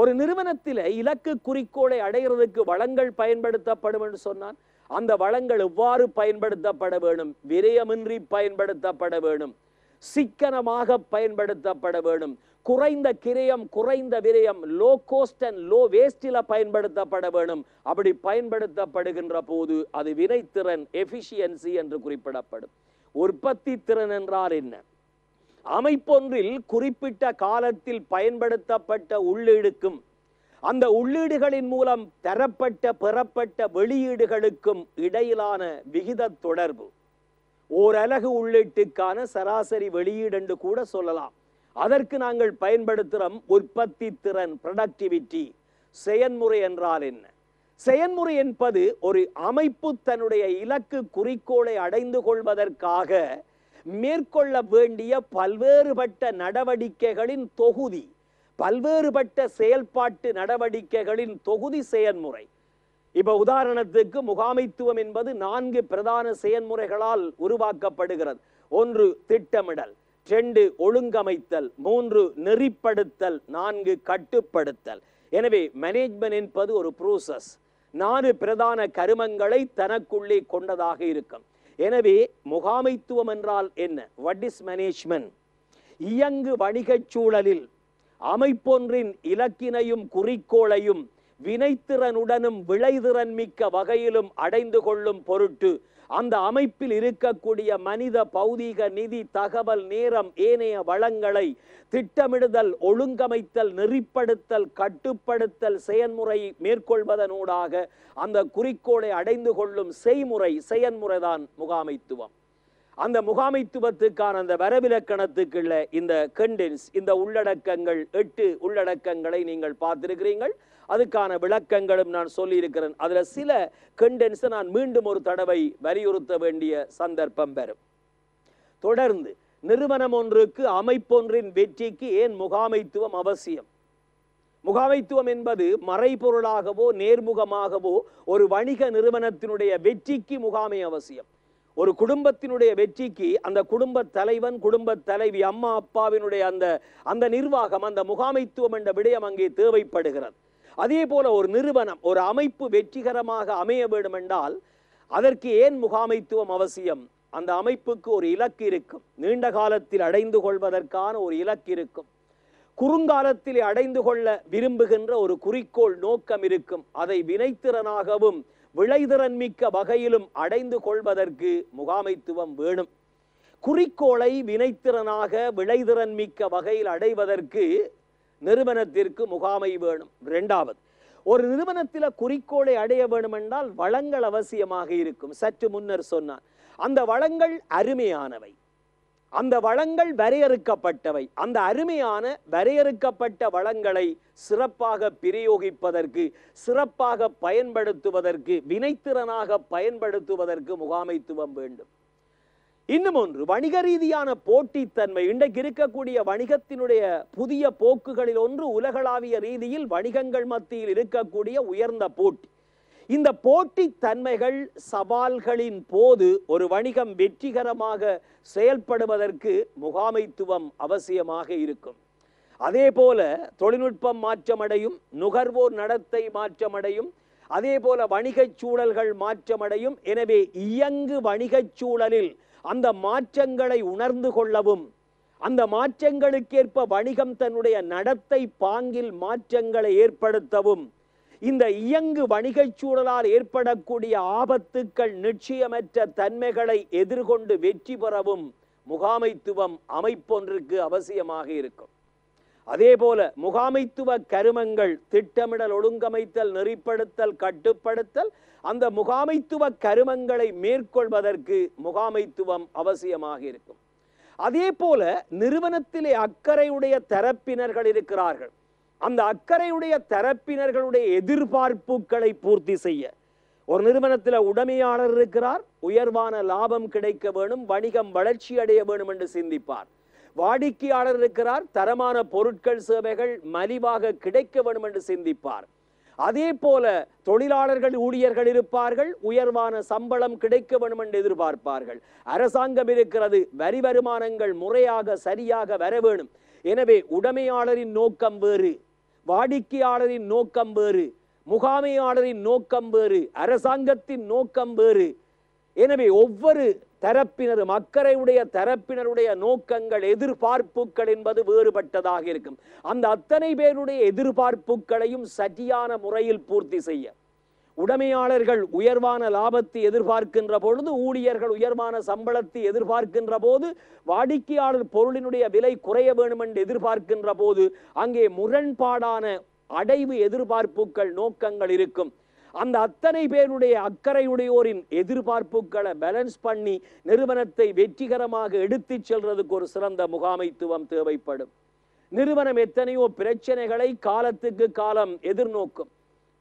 ஒரு நிறுவனத்தில் இலக்கு குறிக்கோளை அடைகிறதுக்கு வளங்கள் பயன்படுத்தப்படும் என்று சொன்னால் அந்த வளங்கள் எவ்வாறு பயன்படுத்தப்பட வேணும் விரயமின்றி பயன்படுத்தப்பட வேணும் சிக்கனமாக பயன்படுத்தப்பட வேணும் குறைந்த கிரயம் குறைந்த விரயம் லோ கோஸ்ட் அண்ட் லோ வேஸ்டில் பயன்படுத்தப்பட வேணும் அப்படி பயன்படுத்தப்படுகின்ற போது அது வினைத்திறன் எஃபிஷியன்சி என்று குறிப்பிடப்படும் உற்பத்தி திறன் என்றால் என்ன அமைப்பொன்றில் குறிப்பிட்ட காலத்தில் பயன்படுத்தப்பட்ட உள்ளீடுக்கும் அந்த உள்ளீடுகளின் மூலம் தரப்பட்ட பெறப்பட்ட வெளியீடுகளுக்கும் இடையிலான விகித தொடர்பு ஓரலகு உள்ளீட்டுக்கான சராசரி வெளியீடு என்று கூட சொல்லலாம் அதற்கு நாங்கள் பயன்படுத்துகிறோம் உற்பத்தி திறன் ப்ரொடக்டிவிட்டி செயன்முறை என்றால் என்ன செயன்முறை என்பது ஒரு அமைப்பு தன்னுடைய இலக்கு குறிக்கோளை அடைந்து கொள்வதற்காக மேற்கொள்ள வேண்டிய பல்வேறுபட்ட நடவடிக்கைகளின் தொகுதி பல்வேறுபட்ட செயல்பாட்டு நடவடிக்கைகளின் தொகுதி செயன்முறை இப்ப உதாரணத்துக்கு முகாமைத்துவம் என்பது நான்கு பிரதான செயன்முறைகளால் உருவாக்கப்படுகிறது ஒன்று திட்டமிடல் ரெண்டு ஒழுங்கமைத்தல் மூன்று நெறிப்படுத்தல் நான்கு கட்டுப்படுத்தல் எனவே மேனேஜ்மெண்ட் என்பது ஒரு ப்ரோசஸ் நான்கு பிரதான கருமங்களை தனக்குள்ளே கொண்டதாக இருக்கும் எனவே முகாமைத்துவம் என்றால் என்ன வாட் இஸ் மேனேஜ்மெண்ட் இயங்கு வணிகச் சூழலில் அமைப்பொன்றின் இலக்கினையும் குறிக்கோளையும் வினைத்திறனுடனும் விளைதிறன் மிக்க வகையிலும் அடைந்து கொள்ளும் பொருட்டு அந்த அமைப்பில் இருக்கக்கூடிய மனித பௌதீக நிதி தகவல் நேரம் ஏனைய வளங்களை திட்டமிடுதல் ஒழுங்கமைத்தல் நெறிப்படுத்தல் கட்டுப்படுத்தல் செயன்முறை மேற்கொள்வதனூடாக அந்த குறிக்கோளை அடைந்து கொள்ளும் செய்முறை செயன்முறைதான் முகாமைத்துவம் அந்த முகாமைத்துவத்துக்கான அந்த வரவிலக்கணத்துக்குள்ள இந்த கண்டென்ஸ் இந்த உள்ளடக்கங்கள் எட்டு உள்ளடக்கங்களை நீங்கள் பார்த்திருக்கிறீர்கள் அதுக்கான விளக்கங்களும் நான் சொல்லியிருக்கிறேன் அதில் சில கண்டென்ஸை நான் மீண்டும் ஒரு தடவை வலியுறுத்த வேண்டிய சந்தர்ப்பம் பெறும் தொடர்ந்து நிறுவனம் ஒன்றுக்கு அமைப்பொன்றின் வெற்றிக்கு ஏன் முகாமைத்துவம் அவசியம் முகாமைத்துவம் என்பது மறைபொருளாகவோ நேர்முகமாகவோ ஒரு வணிக நிறுவனத்தினுடைய வெற்றிக்கு முகாமை அவசியம் ஒரு குடும்பத்தினுடைய வெற்றிக்கு அந்த குடும்ப தலைவன் குடும்ப தலைவி அம்மா அப்பாவினுடைய அந்த அந்த நிர்வாகம் அந்த முகாமைத்துவம் என்ற விடயம் அங்கே தேவைப்படுகிறது அதே போல ஒரு நிறுவனம் ஒரு அமைப்பு வெற்றிகரமாக அமைய வேண்டும் என்றால் அதற்கு ஏன் முகாமைத்துவம் அவசியம் அந்த அமைப்புக்கு ஒரு இலக்கு இருக்கும் நீண்ட காலத்தில் அடைந்து கொள்வதற்கான ஒரு இலக்கு இருக்கும் குறுங்காலத்தில் அடைந்து கொள்ள விரும்புகின்ற ஒரு குறிக்கோள் நோக்கம் இருக்கும் அதை வினைத்திறனாகவும் விளைதிறன் மிக்க வகையிலும் அடைந்து கொள்வதற்கு முகாமைத்துவம் வேணும் குறிக்கோளை வினைத்திறனாக விளைதிறன் மிக்க வகையில் அடைவதற்கு நிறுவனத்திற்கு முகாமை வேணும் ரெண்டாவது ஒரு நிறுவனத்தில் குறிக்கோளை அடைய வேணுமென்றால் வளங்கள் அவசியமாக இருக்கும் சற்று முன்னர் சொன்னார் அந்த வளங்கள் அருமையானவை அந்த வளங்கள் வரையறுக்கப்பட்டவை அந்த அருமையான வரையறுக்கப்பட்ட வளங்களை சிறப்பாக பிரயோகிப்பதற்கு சிறப்பாக பயன்படுத்துவதற்கு வினைத்திறனாக பயன்படுத்துவதற்கு முகாமைத்துவம் வேண்டும் இன்னும் ஒன்று வணிக ரீதியான போட்டித்தன்மை இன்றைக்கு இருக்கக்கூடிய வணிகத்தினுடைய புதிய போக்குகளில் ஒன்று உலகளாவிய ரீதியில் வணிகங்கள் மத்தியில் இருக்கக்கூடிய உயர்ந்த போட்டி இந்த போட்டித்தன்மைகள் சவால்களின் போது ஒரு வணிகம் வெற்றிகரமாக செயல்படுவதற்கு முகாமைத்துவம் அவசியமாக இருக்கும் அதே போல தொழில்நுட்பம் மாற்றமடையும் நுகர்வோர் நடத்தை மாற்றமடையும் அதே போல வணிகச் சூழல்கள் மாற்றமடையும் எனவே இயங்கு வணிகச் சூழலில் அந்த மாற்றங்களை உணர்ந்து கொள்ளவும் அந்த மாற்றங்களுக்கேற்ப வணிகம் தன்னுடைய நடத்தை பாங்கில் மாற்றங்களை ஏற்படுத்தவும் இந்த இயங்கு வணிகச் சூழலால் ஏற்படக்கூடிய ஆபத்துக்கள் நிச்சயமற்ற தன்மைகளை எதிர்கொண்டு வெற்றி பெறவும் முகாமைத்துவம் அமைப்பொன்றுக்கு அவசியமாக இருக்கும் அதே போல முகாமைத்துவ கருமங்கள் திட்டமிடல் ஒழுங்கமைத்தல் நெறிப்படுத்தல் கட்டுப்படுத்தல் அந்த முகாமைத்துவ கருமங்களை மேற்கொள்வதற்கு முகாமைத்துவம் அவசியமாக இருக்கும் அதே போல நிறுவனத்திலே அக்கறையுடைய தரப்பினர்கள் இருக்கிறார்கள் அந்த அக்கறையுடைய தரப்பினர்களுடைய எதிர்பார்ப்புகளை பூர்த்தி செய்ய ஒரு நிறுவனத்தில் உடமையாளர் இருக்கிறார் உயர்வான லாபம் கிடைக்க வேணும் வணிகம் வளர்ச்சி அடைய வேணும் என்று சிந்திப்பார் வாடிக்கையாளர் இருக்கிறார் தரமான பொருட்கள் சேவைகள் மலிவாக கிடைக்க வேண்டும் என்று சிந்திப்பார் அதே போல தொழிலாளர்கள் ஊழியர்கள் இருப்பார்கள் உயர்வான சம்பளம் கிடைக்க வேண்டும் என்று எதிர்பார்ப்பார்கள் அரசாங்கம் இருக்கிறது வரி வருமானங்கள் முறையாக சரியாக வர வேணும் எனவே உடைமையாளரின் நோக்கம் வேறு வாடிக்கையாளரின் நோக்கம் வேறு முகாமையாளரின் நோக்கம் வேறு அரசாங்கத்தின் நோக்கம் வேறு எனவே ஒவ்வொரு தரப்பினர் மக்களுடைய தரப்பினருடைய நோக்கங்கள் எதிர்பார்ப்புகள் என்பது வேறுபட்டதாக இருக்கும் அந்த அத்தனை பேருடைய எதிர்பார்ப்புகளையும் சரியான முறையில் பூர்த்தி செய்ய உடமையாளர்கள் உயர்வான லாபத்தை எதிர்பார்க்கின்ற பொழுது ஊழியர்கள் உயர்வான சம்பளத்தை எதிர்பார்க்கின்ற போது வாடிக்கையாளர் பொருளினுடைய விலை குறைய வேண்டும் என்று எதிர்பார்க்கின்ற போது அங்கே முரண்பாடான அடைவு எதிர்பார்ப்புகள் நோக்கங்கள் இருக்கும் அந்த அத்தனை பேருடைய அக்கறையுடையோரின் எதிர்பார்ப்புகளை பேலன்ஸ் பண்ணி நிறுவனத்தை வெற்றிகரமாக எடுத்து செல்றதுக்கு ஒரு சிறந்த முகாமைத்துவம் தேவைப்படும் நிறுவனம் எத்தனையோ பிரச்சனைகளை காலத்துக்கு காலம் எதிர்நோக்கும்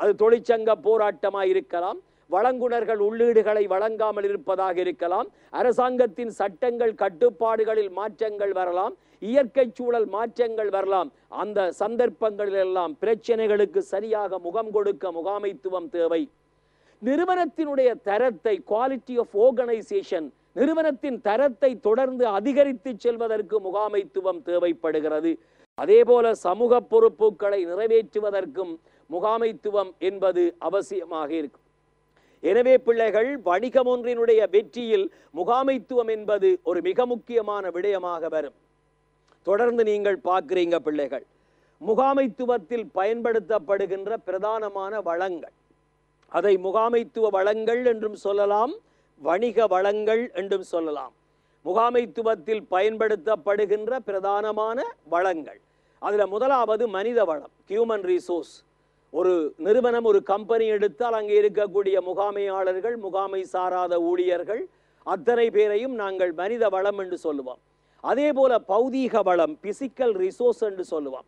அது தொழிற்சங்க போராட்டமாக இருக்கலாம் வழங்குனர்கள் உள்ளீடுகளை வழங்காமல் இருப்பதாக இருக்கலாம் அரசாங்கத்தின் சட்டங்கள் கட்டுப்பாடுகளில் மாற்றங்கள் வரலாம் இயற்கை சூழல் மாற்றங்கள் வரலாம் அந்த சந்தர்ப்பங்களிலெல்லாம் பிரச்சனைகளுக்கு சரியாக முகம் கொடுக்க முகாமைத்துவம் தேவை நிறுவனத்தினுடைய தரத்தை குவாலிட்டி ஆஃப் ஆர்கனைசேஷன் நிறுவனத்தின் தரத்தை தொடர்ந்து அதிகரித்து செல்வதற்கு முகாமைத்துவம் தேவைப்படுகிறது அதேபோல சமூக பொறுப்புகளை நிறைவேற்றுவதற்கும் முகாமைத்துவம் என்பது அவசியமாக இருக்கும் எனவே பிள்ளைகள் வணிகம் ஒன்றினுடைய வெற்றியில் முகாமைத்துவம் என்பது ஒரு மிக முக்கியமான விடயமாக வரும் தொடர்ந்து நீங்கள் பார்க்குறீங்க பிள்ளைகள் முகாமைத்துவத்தில் பயன்படுத்தப்படுகின்ற பிரதானமான வளங்கள் அதை முகாமைத்துவ வளங்கள் என்றும் சொல்லலாம் வணிக வளங்கள் என்றும் சொல்லலாம் முகாமைத்துவத்தில் பயன்படுத்தப்படுகின்ற பிரதானமான வளங்கள் அதில் முதலாவது மனித வளம் ஹியூமன் ரிசோர்ஸ் ஒரு நிறுவனம் ஒரு கம்பெனி எடுத்தால் அங்கே இருக்கக்கூடிய முகாமையாளர்கள் முகாமை சாராத ஊழியர்கள் அத்தனை பேரையும் நாங்கள் மனித வளம் என்று சொல்லுவோம் அதே போல பௌதீக வளம் பிசிக்கல் ரிசோர்ஸ் என்று சொல்லுவோம்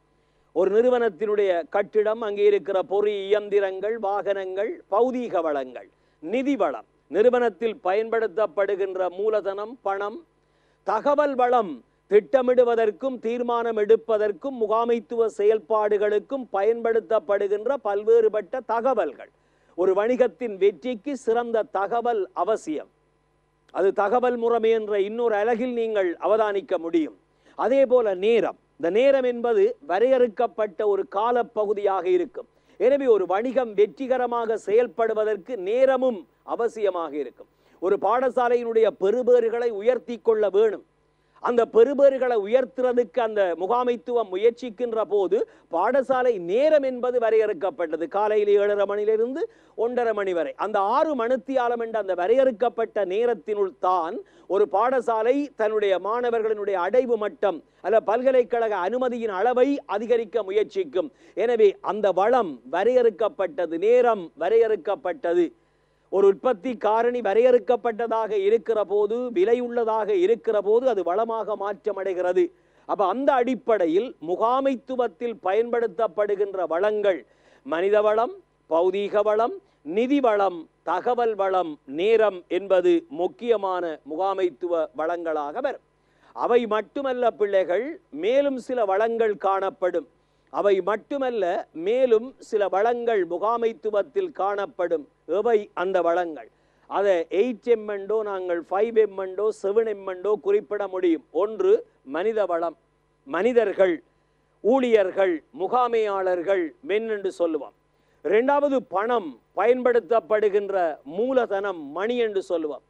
ஒரு நிறுவனத்தினுடைய கட்டிடம் அங்கே இருக்கிற பொறி இயந்திரங்கள் வாகனங்கள் பௌதீக வளங்கள் நிதி வளம் நிறுவனத்தில் பயன்படுத்தப்படுகின்ற மூலதனம் பணம் தகவல் வளம் திட்டமிடுவதற்கும் தீர்மானம் எடுப்பதற்கும் முகாமைத்துவ செயல்பாடுகளுக்கும் பயன்படுத்தப்படுகின்ற பல்வேறுபட்ட தகவல்கள் ஒரு வணிகத்தின் வெற்றிக்கு சிறந்த தகவல் அவசியம் அது தகவல் முறைமை என்ற இன்னொரு அழகில் நீங்கள் அவதானிக்க முடியும் அதே போல நேரம் இந்த நேரம் என்பது வரையறுக்கப்பட்ட ஒரு காலப்பகுதியாக இருக்கும் எனவே ஒரு வணிகம் வெற்றிகரமாக செயல்படுவதற்கு நேரமும் அவசியமாக இருக்கும் ஒரு பாடசாலையினுடைய பெறுபேறுகளை உயர்த்தி கொள்ள வேணும் அந்த பெறுபேறுகளை உயர்த்துறதுக்கு அந்த முகாமைத்துவம் முயற்சிக்கின்ற போது பாடசாலை நேரம் என்பது வரையறுக்கப்பட்டது காலையில் ஏழரை மணியிலிருந்து ஒன்றரை மணி வரை அந்த ஆறு மணித்தியாலம் என்ற அந்த வரையறுக்கப்பட்ட நேரத்தினுள் தான் ஒரு பாடசாலை தன்னுடைய மாணவர்களினுடைய அடைவு மட்டம் அல்ல பல்கலைக்கழக அனுமதியின் அளவை அதிகரிக்க முயற்சிக்கும் எனவே அந்த வளம் வரையறுக்கப்பட்டது நேரம் வரையறுக்கப்பட்டது ஒரு உற்பத்தி காரணி வரையறுக்கப்பட்டதாக இருக்கிற போது விலை உள்ளதாக இருக்கிற போது அது வளமாக மாற்றமடைகிறது அப்போ அந்த அடிப்படையில் முகாமைத்துவத்தில் பயன்படுத்தப்படுகின்ற வளங்கள் மனித வளம் பௌதீக வளம் நிதி வளம் தகவல் வளம் நேரம் என்பது முக்கியமான முகாமைத்துவ வளங்களாக வரும் அவை மட்டுமல்ல பிள்ளைகள் மேலும் சில வளங்கள் காணப்படும் அவை மட்டுமல்ல மேலும் சில வளங்கள் முகாமைத்துவத்தில் காணப்படும் எவை அந்த வளங்கள் அதை எயிட் எம்எண்டோ நாங்கள் ஃபைவ் எம்எண்டோ செவன் எம்எண்டோ குறிப்பிட முடியும் ஒன்று மனித வளம் மனிதர்கள் ஊழியர்கள் முகாமையாளர்கள் மென் என்று சொல்லுவோம் ரெண்டாவது பணம் பயன்படுத்தப்படுகின்ற மூலதனம் மணி என்று சொல்லுவோம்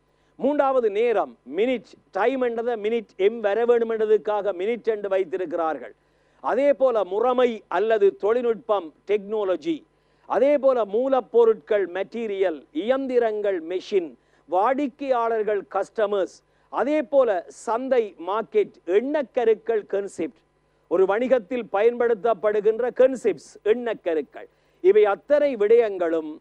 மூன்றாவது நேரம் மினிட் டைம் என்றதை மினிட் எம் வர வேண்டும் என்றதுக்காக மினிட் என்று வைத்திருக்கிறார்கள் அதே போல முறைமை அல்லது தொழில்நுட்பம் டெக்னாலஜி அதே போல மூலப்பொருட்கள் மெட்டீரியல் இயந்திரங்கள் மெஷின் வாடிக்கையாளர்கள் கஸ்டமர்ஸ் அதே போல சந்தை மார்க்கெட் எண்ணக்கருக்கள் கன்செப்ட் ஒரு வணிகத்தில் பயன்படுத்தப்படுகின்ற கன்செப்ட்ஸ் எண்ணக்கருக்கள் இவை அத்தனை விடயங்களும்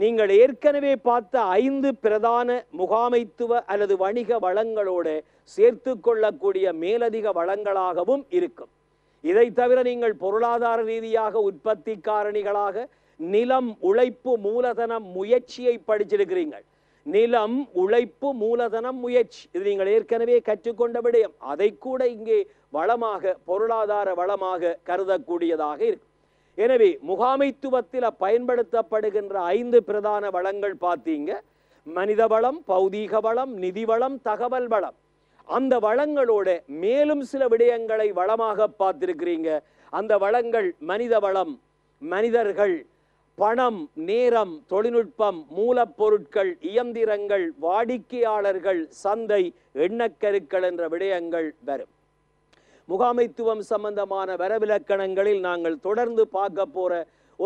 நீங்கள் ஏற்கனவே பார்த்த ஐந்து பிரதான முகாமைத்துவ அல்லது வணிக வளங்களோடு சேர்த்து கொள்ளக்கூடிய மேலதிக வளங்களாகவும் இருக்கும் இதை தவிர நீங்கள் பொருளாதார ரீதியாக உற்பத்தி காரணிகளாக நிலம் உழைப்பு மூலதனம் முயற்சியை படிச்சிருக்கிறீர்கள் நிலம் உழைப்பு மூலதனம் முயற்சி இது நீங்கள் ஏற்கனவே கற்றுக்கொண்ட விடயம் அதை கூட இங்கே வளமாக பொருளாதார வளமாக கருதக்கூடியதாக இருக்கும் எனவே முகாமைத்துவத்தில் பயன்படுத்தப்படுகின்ற ஐந்து பிரதான வளங்கள் பார்த்தீங்க மனித வளம் பௌதீக வளம் நிதி வளம் தகவல் வளம் அந்த வளங்களோட மேலும் சில விடயங்களை வளமாக பார்த்திருக்கிறீங்க அந்த வளங்கள் மனித வளம் மனிதர்கள் பணம் நேரம் தொழில்நுட்பம் மூலப்பொருட்கள் இயந்திரங்கள் வாடிக்கையாளர்கள் சந்தை எண்ணக்கருக்கள் என்ற விடயங்கள் வரும் முகாமைத்துவம் சம்பந்தமான வரவிலக்கணங்களில் நாங்கள் தொடர்ந்து பார்க்க போற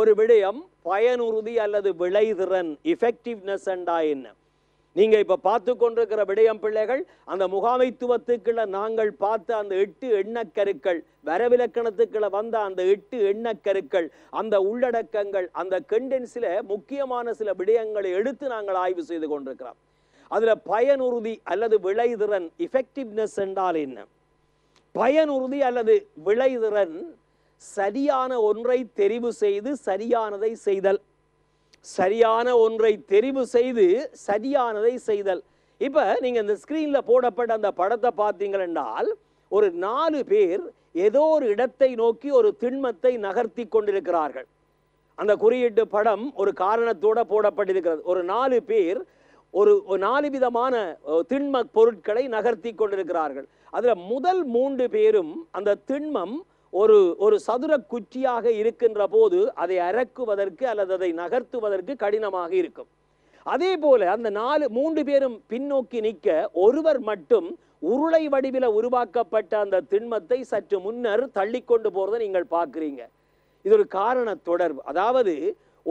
ஒரு விடயம் பயனுறுதி அல்லது விளைதிறன் இஃபெக்டிவ்னஸ் என்றா என்ன நீங்கள் இப்போ பார்த்து கொண்டிருக்கிற விடயம் பிள்ளைகள் அந்த முகாமைத்துவத்துக்குள்ள நாங்கள் பார்த்த அந்த எட்டு எண்ணக்கருக்கள் வரவிலக்கணத்துக்குள்ள வந்த அந்த எட்டு எண்ணக்கருக்கள் அந்த உள்ளடக்கங்கள் அந்த கெண்டென்ஸில் முக்கியமான சில விடயங்களை எடுத்து நாங்கள் ஆய்வு செய்து கொண்டிருக்கிறோம் அதில் பயனுறுதி அல்லது விளைதிறன் இஃபெக்டிவ்னஸ் என்றால் என்ன பயனுறுதி அல்லது விளைதிறன் சரியான ஒன்றை தெரிவு செய்து சரியானதை செய்தல் சரியான ஒன்றை தெரிவு செய்து சரியானதை செய்தல் இப்போ நீங்கள் இந்த ஸ்க்ரீனில் போடப்பட்ட அந்த படத்தை என்றால் ஒரு நாலு பேர் ஏதோ ஒரு இடத்தை நோக்கி ஒரு திண்மத்தை நகர்த்தி கொண்டிருக்கிறார்கள் அந்த குறியீட்டு படம் ஒரு காரணத்தோடு போடப்பட்டிருக்கிறது ஒரு நாலு பேர் ஒரு நாலு விதமான திண்ம பொருட்களை நகர்த்தி கொண்டிருக்கிறார்கள் அதில் முதல் மூன்று பேரும் அந்த திண்மம் ஒரு ஒரு சதுர குச்சியாக இருக்கின்ற போது அதை அறக்குவதற்கு அல்லது அதை நகர்த்துவதற்கு கடினமாக இருக்கும் அதே போல அந்த நாலு மூன்று பேரும் பின்னோக்கி நிற்க ஒருவர் மட்டும் உருளை வடிவில் உருவாக்கப்பட்ட அந்த திண்மத்தை சற்று முன்னர் தள்ளி கொண்டு போறதை நீங்கள் பார்க்குறீங்க இது ஒரு காரண தொடர்பு அதாவது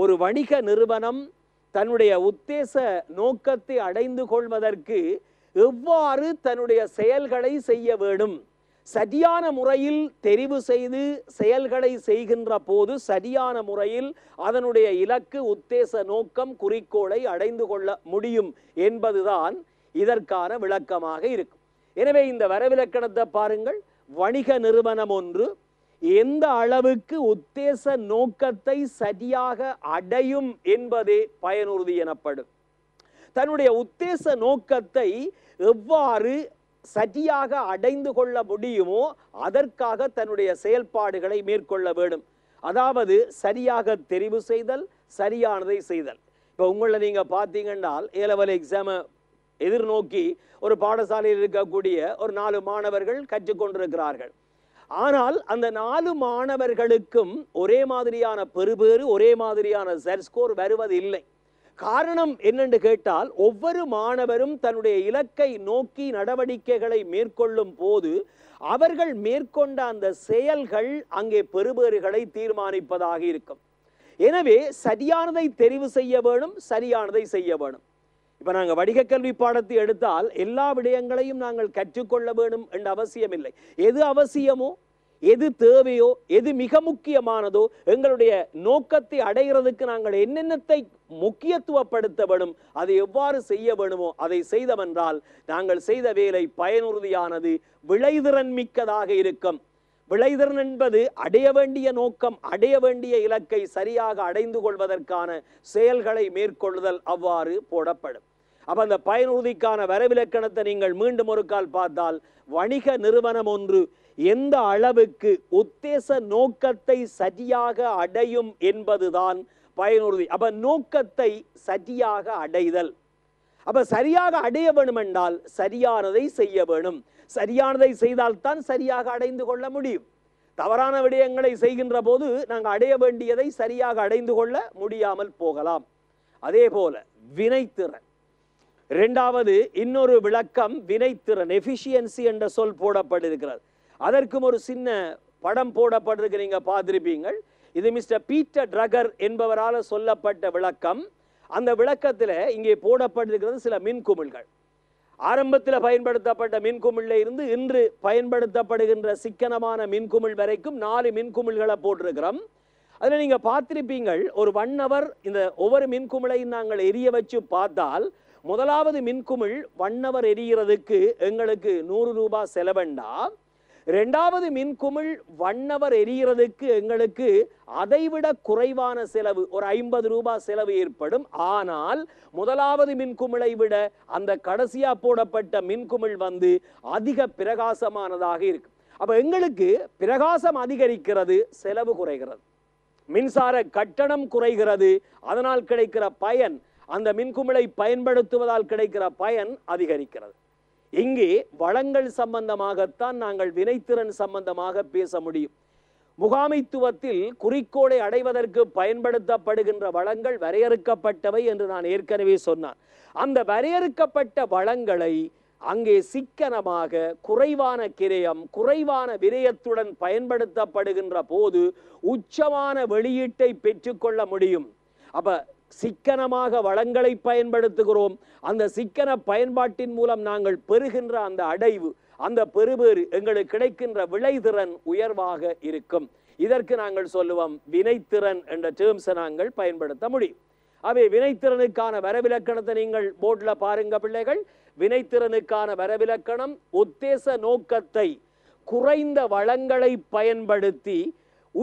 ஒரு வணிக நிறுவனம் தன்னுடைய உத்தேச நோக்கத்தை அடைந்து கொள்வதற்கு எவ்வாறு தன்னுடைய செயல்களை செய்ய வேண்டும் சரியான முறையில் தெரிவு செய்து செயல்களை செய்கின்ற போது சரியான முறையில் அதனுடைய இலக்கு உத்தேச நோக்கம் குறிக்கோளை அடைந்து கொள்ள முடியும் என்பதுதான் இதற்கான விளக்கமாக இருக்கும் எனவே இந்த வரவிலக்கணத்தை பாருங்கள் வணிக நிறுவனம் ஒன்று எந்த அளவுக்கு உத்தேச நோக்கத்தை சரியாக அடையும் என்பதே பயனுறுதி எனப்படும் தன்னுடைய உத்தேச நோக்கத்தை எவ்வாறு சரியாக அடைந்து கொள்ள முடியுமோ அதற்காக தன்னுடைய செயல்பாடுகளை மேற்கொள்ள வேண்டும் அதாவது சரியாக தெரிவு செய்தல் சரியானதை செய்தல் இப்போ உங்களை நீங்கள் பார்த்தீங்கன்னால் ஏலவல் எக்ஸாமை எதிர்நோக்கி ஒரு பாடசாலையில் இருக்கக்கூடிய ஒரு நாலு மாணவர்கள் கற்றுக்கொண்டிருக்கிறார்கள் ஆனால் அந்த நாலு மாணவர்களுக்கும் ஒரே மாதிரியான பெறுபேறு ஒரே மாதிரியான சர்ஸ்கோர் ஸ்கோர் வருவதில்லை காரணம் என்னென்று கேட்டால் ஒவ்வொரு மாணவரும் தன்னுடைய இலக்கை நோக்கி நடவடிக்கைகளை மேற்கொள்ளும் போது அவர்கள் மேற்கொண்ட அந்த செயல்கள் அங்கே பெறுபேறுகளை தீர்மானிப்பதாக இருக்கும் எனவே சரியானதை தெரிவு செய்ய வேணும் சரியானதை செய்ய வேணும் இப்போ நாங்கள் வடிக கல்வி பாடத்தை எடுத்தால் எல்லா விடயங்களையும் நாங்கள் கற்றுக்கொள்ள வேணும் என்ற அவசியம் இல்லை எது அவசியமோ எது தேவையோ எது மிக முக்கியமானதோ எங்களுடைய நோக்கத்தை அடைகிறதுக்கு நாங்கள் என்னென்னத்தை முக்கியத்துவப்படுத்த வேணும் அதை எவ்வாறு செய்ய வேணுமோ அதை செய்தவென்றால் நாங்கள் செய்த வேலை பயனுறுதியானது விளைதிறன் மிக்கதாக இருக்கும் விளைதிறன் என்பது அடைய வேண்டிய நோக்கம் அடைய வேண்டிய இலக்கை சரியாக அடைந்து கொள்வதற்கான செயல்களை மேற்கொள்ளுதல் அவ்வாறு போடப்படும் அப்ப அந்த பயனுறுதிக்கான வரவிலக்கணத்தை நீங்கள் மீண்டும் ஒரு கால் பார்த்தால் வணிக நிறுவனம் ஒன்று எந்த அளவுக்கு உத்தேச நோக்கத்தை சரியாக அடையும் என்பதுதான் பயனுறுதி அப்ப நோக்கத்தை சரியாக அடைதல் அப்ப சரியாக அடைய வேணும் என்றால் சரியானதை செய்ய வேணும் சரியானதை செய்தால்தான் சரியாக அடைந்து கொள்ள முடியும் தவறான விடயங்களை செய்கின்ற போது நாங்கள் அடைய வேண்டியதை சரியாக அடைந்து கொள்ள முடியாமல் போகலாம் அதே போல வினைத்திறன் இரண்டாவது இன்னொரு விளக்கம் வினைத்திறன் எஃபிஷியன்சி என்ற சொல் போடப்பட்டிருக்கிறது அதற்கும் ஒரு சின்ன படம் போடப்பட்டிருக்கு நீங்கள் பார்த்துருப்பீங்கள் இது மிஸ்டர் பீட்டர் ட்ரகர் என்பவரால் சொல்லப்பட்ட விளக்கம் அந்த விளக்கத்தில் இங்கே போடப்பட்டிருக்கிறது சில மின்குமிழ்கள் ஆரம்பத்தில் பயன்படுத்தப்பட்ட மின்குமிழில் இருந்து இன்று பயன்படுத்தப்படுகின்ற சிக்கனமான மின்குமிழ் வரைக்கும் நாலு மின்குமிழ்களை போட்டிருக்கிறோம் அதில் நீங்கள் பார்த்துருப்பீங்கள் ஒரு ஒன் அவர் இந்த ஒவ்வொரு மின்குமிழையும் நாங்கள் எரிய வச்சு பார்த்தால் முதலாவது மின்குமிழ் ஒன் ஹவர் எரிகிறதுக்கு எங்களுக்கு நூறு ரூபாய் செலவெண்டா ரெண்டாவது மின்குமிழ் வண்ணவர் எரிகிறதுக்கு எங்களுக்கு அதைவிட குறைவான செலவு ஒரு ஐம்பது ரூபாய் செலவு ஏற்படும் ஆனால் முதலாவது மின்குமிழை விட அந்த கடைசியா போடப்பட்ட மின்குமிழ் வந்து அதிக பிரகாசமானதாக இருக்கு அப்ப எங்களுக்கு பிரகாசம் அதிகரிக்கிறது செலவு குறைகிறது மின்சார கட்டணம் குறைகிறது அதனால் கிடைக்கிற பயன் அந்த மின்குமிழை பயன்படுத்துவதால் கிடைக்கிற பயன் அதிகரிக்கிறது இங்கே வளங்கள் சம்பந்தமாகத்தான் நாங்கள் வினைத்திறன் சம்பந்தமாக பேச முடியும் முகாமைத்துவத்தில் குறிக்கோளை அடைவதற்கு பயன்படுத்தப்படுகின்ற வளங்கள் வரையறுக்கப்பட்டவை என்று நான் ஏற்கனவே சொன்னான் அந்த வரையறுக்கப்பட்ட வளங்களை அங்கே சிக்கனமாக குறைவான கிரயம் குறைவான விரயத்துடன் பயன்படுத்தப்படுகின்ற போது உச்சமான வெளியீட்டை பெற்றுக்கொள்ள முடியும் அப்ப சிக்கனமாக வளங்களை பயன்படுத்துகிறோம் அந்த சிக்கன பயன்பாட்டின் மூலம் நாங்கள் பெறுகின்ற அந்த அடைவு அந்த பெறுபேறு எங்களுக்கு கிடைக்கின்ற விளைதிறன் உயர்வாக இருக்கும் இதற்கு நாங்கள் சொல்லுவோம் வினைத்திறன் என்ற டேர்ம்ஸை நாங்கள் பயன்படுத்த முடியும் அவை வினைத்திறனுக்கான வரவிலக்கணத்தை நீங்கள் போர்டில் பாருங்க பிள்ளைகள் வினைத்திறனுக்கான வரவிலக்கணம் உத்தேச நோக்கத்தை குறைந்த வளங்களை பயன்படுத்தி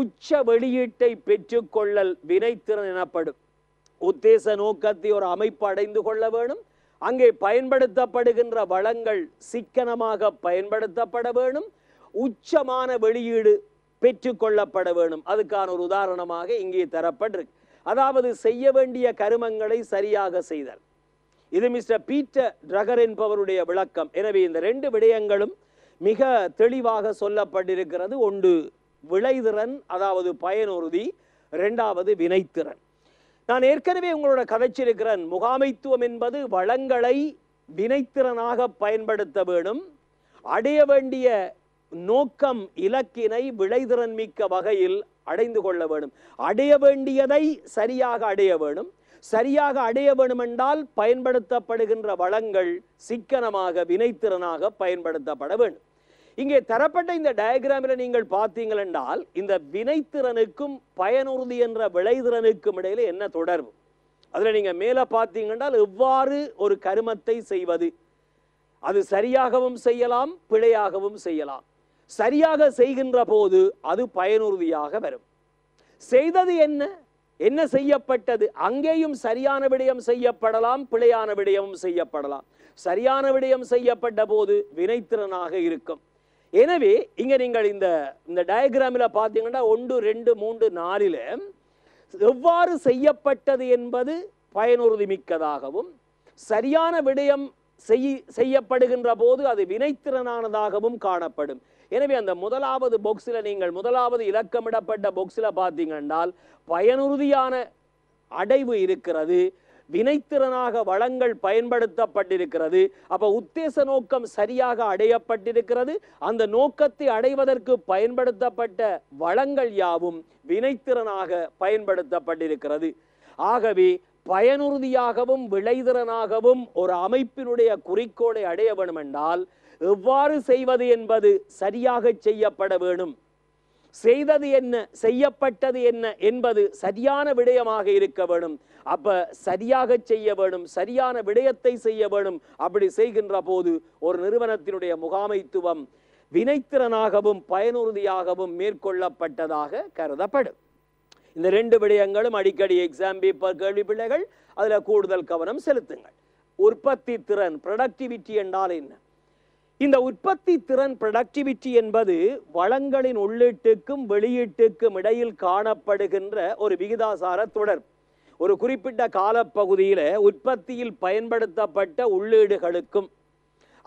உச்ச வெளியீட்டை பெற்றுக்கொள்ளல் வினைத்திறன் எனப்படும் உத்தேச நோக்கத்தை ஒரு அமைப்பு அடைந்து கொள்ள வேணும் அங்கே பயன்படுத்தப்படுகின்ற வளங்கள் சிக்கனமாக பயன்படுத்தப்பட வேணும் உச்சமான வெளியீடு பெற்றுக்கொள்ளப்பட வேணும் அதுக்கான ஒரு உதாரணமாக இங்கே தரப்பட்டிருக்கு அதாவது செய்ய வேண்டிய கருமங்களை சரியாக செய்தல் இது மிஸ்டர் பீட்டர் ட்ரகர் என்பவருடைய விளக்கம் எனவே இந்த ரெண்டு விடயங்களும் மிக தெளிவாக சொல்லப்பட்டிருக்கிறது ஒன்று விளைதிறன் அதாவது பயனுறுதி ரெண்டாவது வினைத்திறன் நான் ஏற்கனவே உங்களோட கதைச்சிருக்கிறேன் முகாமைத்துவம் என்பது வளங்களை வினைத்திறனாக பயன்படுத்த வேணும் அடைய வேண்டிய நோக்கம் இலக்கினை விளைதிறன் மிக்க வகையில் அடைந்து கொள்ள வேணும் அடைய வேண்டியதை சரியாக அடைய வேணும் சரியாக அடைய வேண்டுமென்றால் பயன்படுத்தப்படுகின்ற வளங்கள் சிக்கனமாக வினைத்திறனாக பயன்படுத்தப்பட வேண்டும் இங்கே தரப்பட்ட இந்த டயக்ராமில் நீங்கள் பார்த்தீங்கள் என்றால் இந்த வினைத்திறனுக்கும் பயனுறுதி என்ற விளைதிறனுக்கும் இடையில என்ன தொடர்பு அதில் நீங்கள் மேலே பார்த்தீங்கன்னால் எவ்வாறு ஒரு கருமத்தை செய்வது அது சரியாகவும் செய்யலாம் பிழையாகவும் செய்யலாம் சரியாக செய்கின்ற போது அது பயனுறுதியாக வரும் செய்தது என்ன என்ன செய்யப்பட்டது அங்கேயும் சரியான விடயம் செய்யப்படலாம் பிழையான விடயமும் செய்யப்படலாம் சரியான விடயம் செய்யப்பட்ட போது வினைத்திறனாக இருக்கும் எனவே இங்கே நீங்கள் இந்த இந்த டயக்ராமில் பார்த்தீங்கன்னா ஒன்று ரெண்டு மூன்று நாலில் எவ்வாறு செய்யப்பட்டது என்பது பயனுறுதி மிக்கதாகவும் சரியான விடயம் செய் செய்யப்படுகின்ற போது அது வினைத்திறனானதாகவும் காணப்படும் எனவே அந்த முதலாவது பொக்ஸில் நீங்கள் முதலாவது இலக்கமிடப்பட்ட பொக்ஸில் பார்த்தீங்கன்னால் பயனுறுதியான அடைவு இருக்கிறது வினைத்திறனாக வளங்கள் பயன்படுத்தப்பட்டிருக்கிறது அப்போ உத்தேச நோக்கம் சரியாக அடையப்பட்டிருக்கிறது அந்த நோக்கத்தை அடைவதற்கு பயன்படுத்தப்பட்ட வளங்கள் யாவும் வினைத்திறனாக பயன்படுத்தப்பட்டிருக்கிறது ஆகவே பயனுறுதியாகவும் விளைதிறனாகவும் ஒரு அமைப்பினுடைய குறிக்கோளை அடைய வேண்டுமென்றால் எவ்வாறு செய்வது என்பது சரியாக செய்யப்பட வேண்டும் செய்தது என்ன செய்யப்பட்டது என்ன என்பது சரியான விடயமாக இருக்க வேணும் அப்ப சரியாக செய்ய வேண்டும் சரியான விடயத்தை செய்ய வேணும் அப்படி செய்கின்ற போது ஒரு நிறுவனத்தினுடைய முகாமைத்துவம் வினைத்திறனாகவும் பயனுறுதியாகவும் மேற்கொள்ளப்பட்டதாக கருதப்படும் இந்த ரெண்டு விடயங்களும் அடிக்கடி எக்ஸாம் பேப்பர் கேள்வி பிள்ளைகள் அதில் கூடுதல் கவனம் செலுத்துங்கள் உற்பத்தி திறன் ப்ரொடக்டிவிட்டி என்றால் என்ன இந்த உற்பத்தி திறன் ப்ரொடக்டிவிட்டி என்பது வளங்களின் உள்ளீட்டுக்கும் வெளியீட்டுக்கும் இடையில் காணப்படுகின்ற ஒரு விகிதாசார தொடர் ஒரு குறிப்பிட்ட காலப்பகுதியில் உற்பத்தியில் பயன்படுத்தப்பட்ட உள்ளீடுகளுக்கும்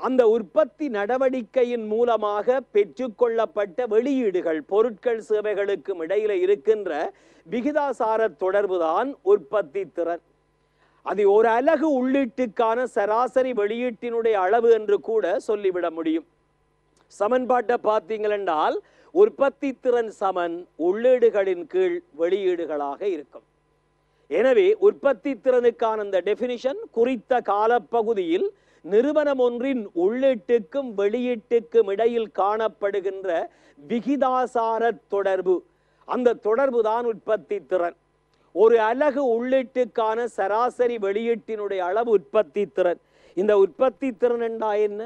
அந்த உற்பத்தி நடவடிக்கையின் மூலமாக பெற்றுக்கொள்ளப்பட்ட வெளியீடுகள் பொருட்கள் சேவைகளுக்கும் இடையில இருக்கின்ற விகிதாசார தொடர்புதான் உற்பத்தி திறன் அது ஒரு அலகு உள்ளீட்டுக்கான சராசரி வெளியீட்டினுடைய அளவு என்று கூட சொல்லிவிட முடியும் சமன்பாட்டை பார்த்தீங்களென்றால் உற்பத்தி திறன் சமன் உள்ளீடுகளின் கீழ் வெளியீடுகளாக இருக்கும் எனவே உற்பத்தி திறனுக்கான இந்த டெபினிஷன் குறித்த காலப்பகுதியில் நிறுவனம் ஒன்றின் உள்ளீட்டுக்கும் வெளியீட்டுக்கும் இடையில் காணப்படுகின்ற விகிதாசார தொடர்பு அந்த தொடர்பு தான் உற்பத்தி திறன் ஒரு அலகு உள்ளீட்டுக்கான சராசரி வெளியீட்டினுடைய அளவு உற்பத்தி திறன் இந்த உற்பத்தி திறன் என்றா என்ன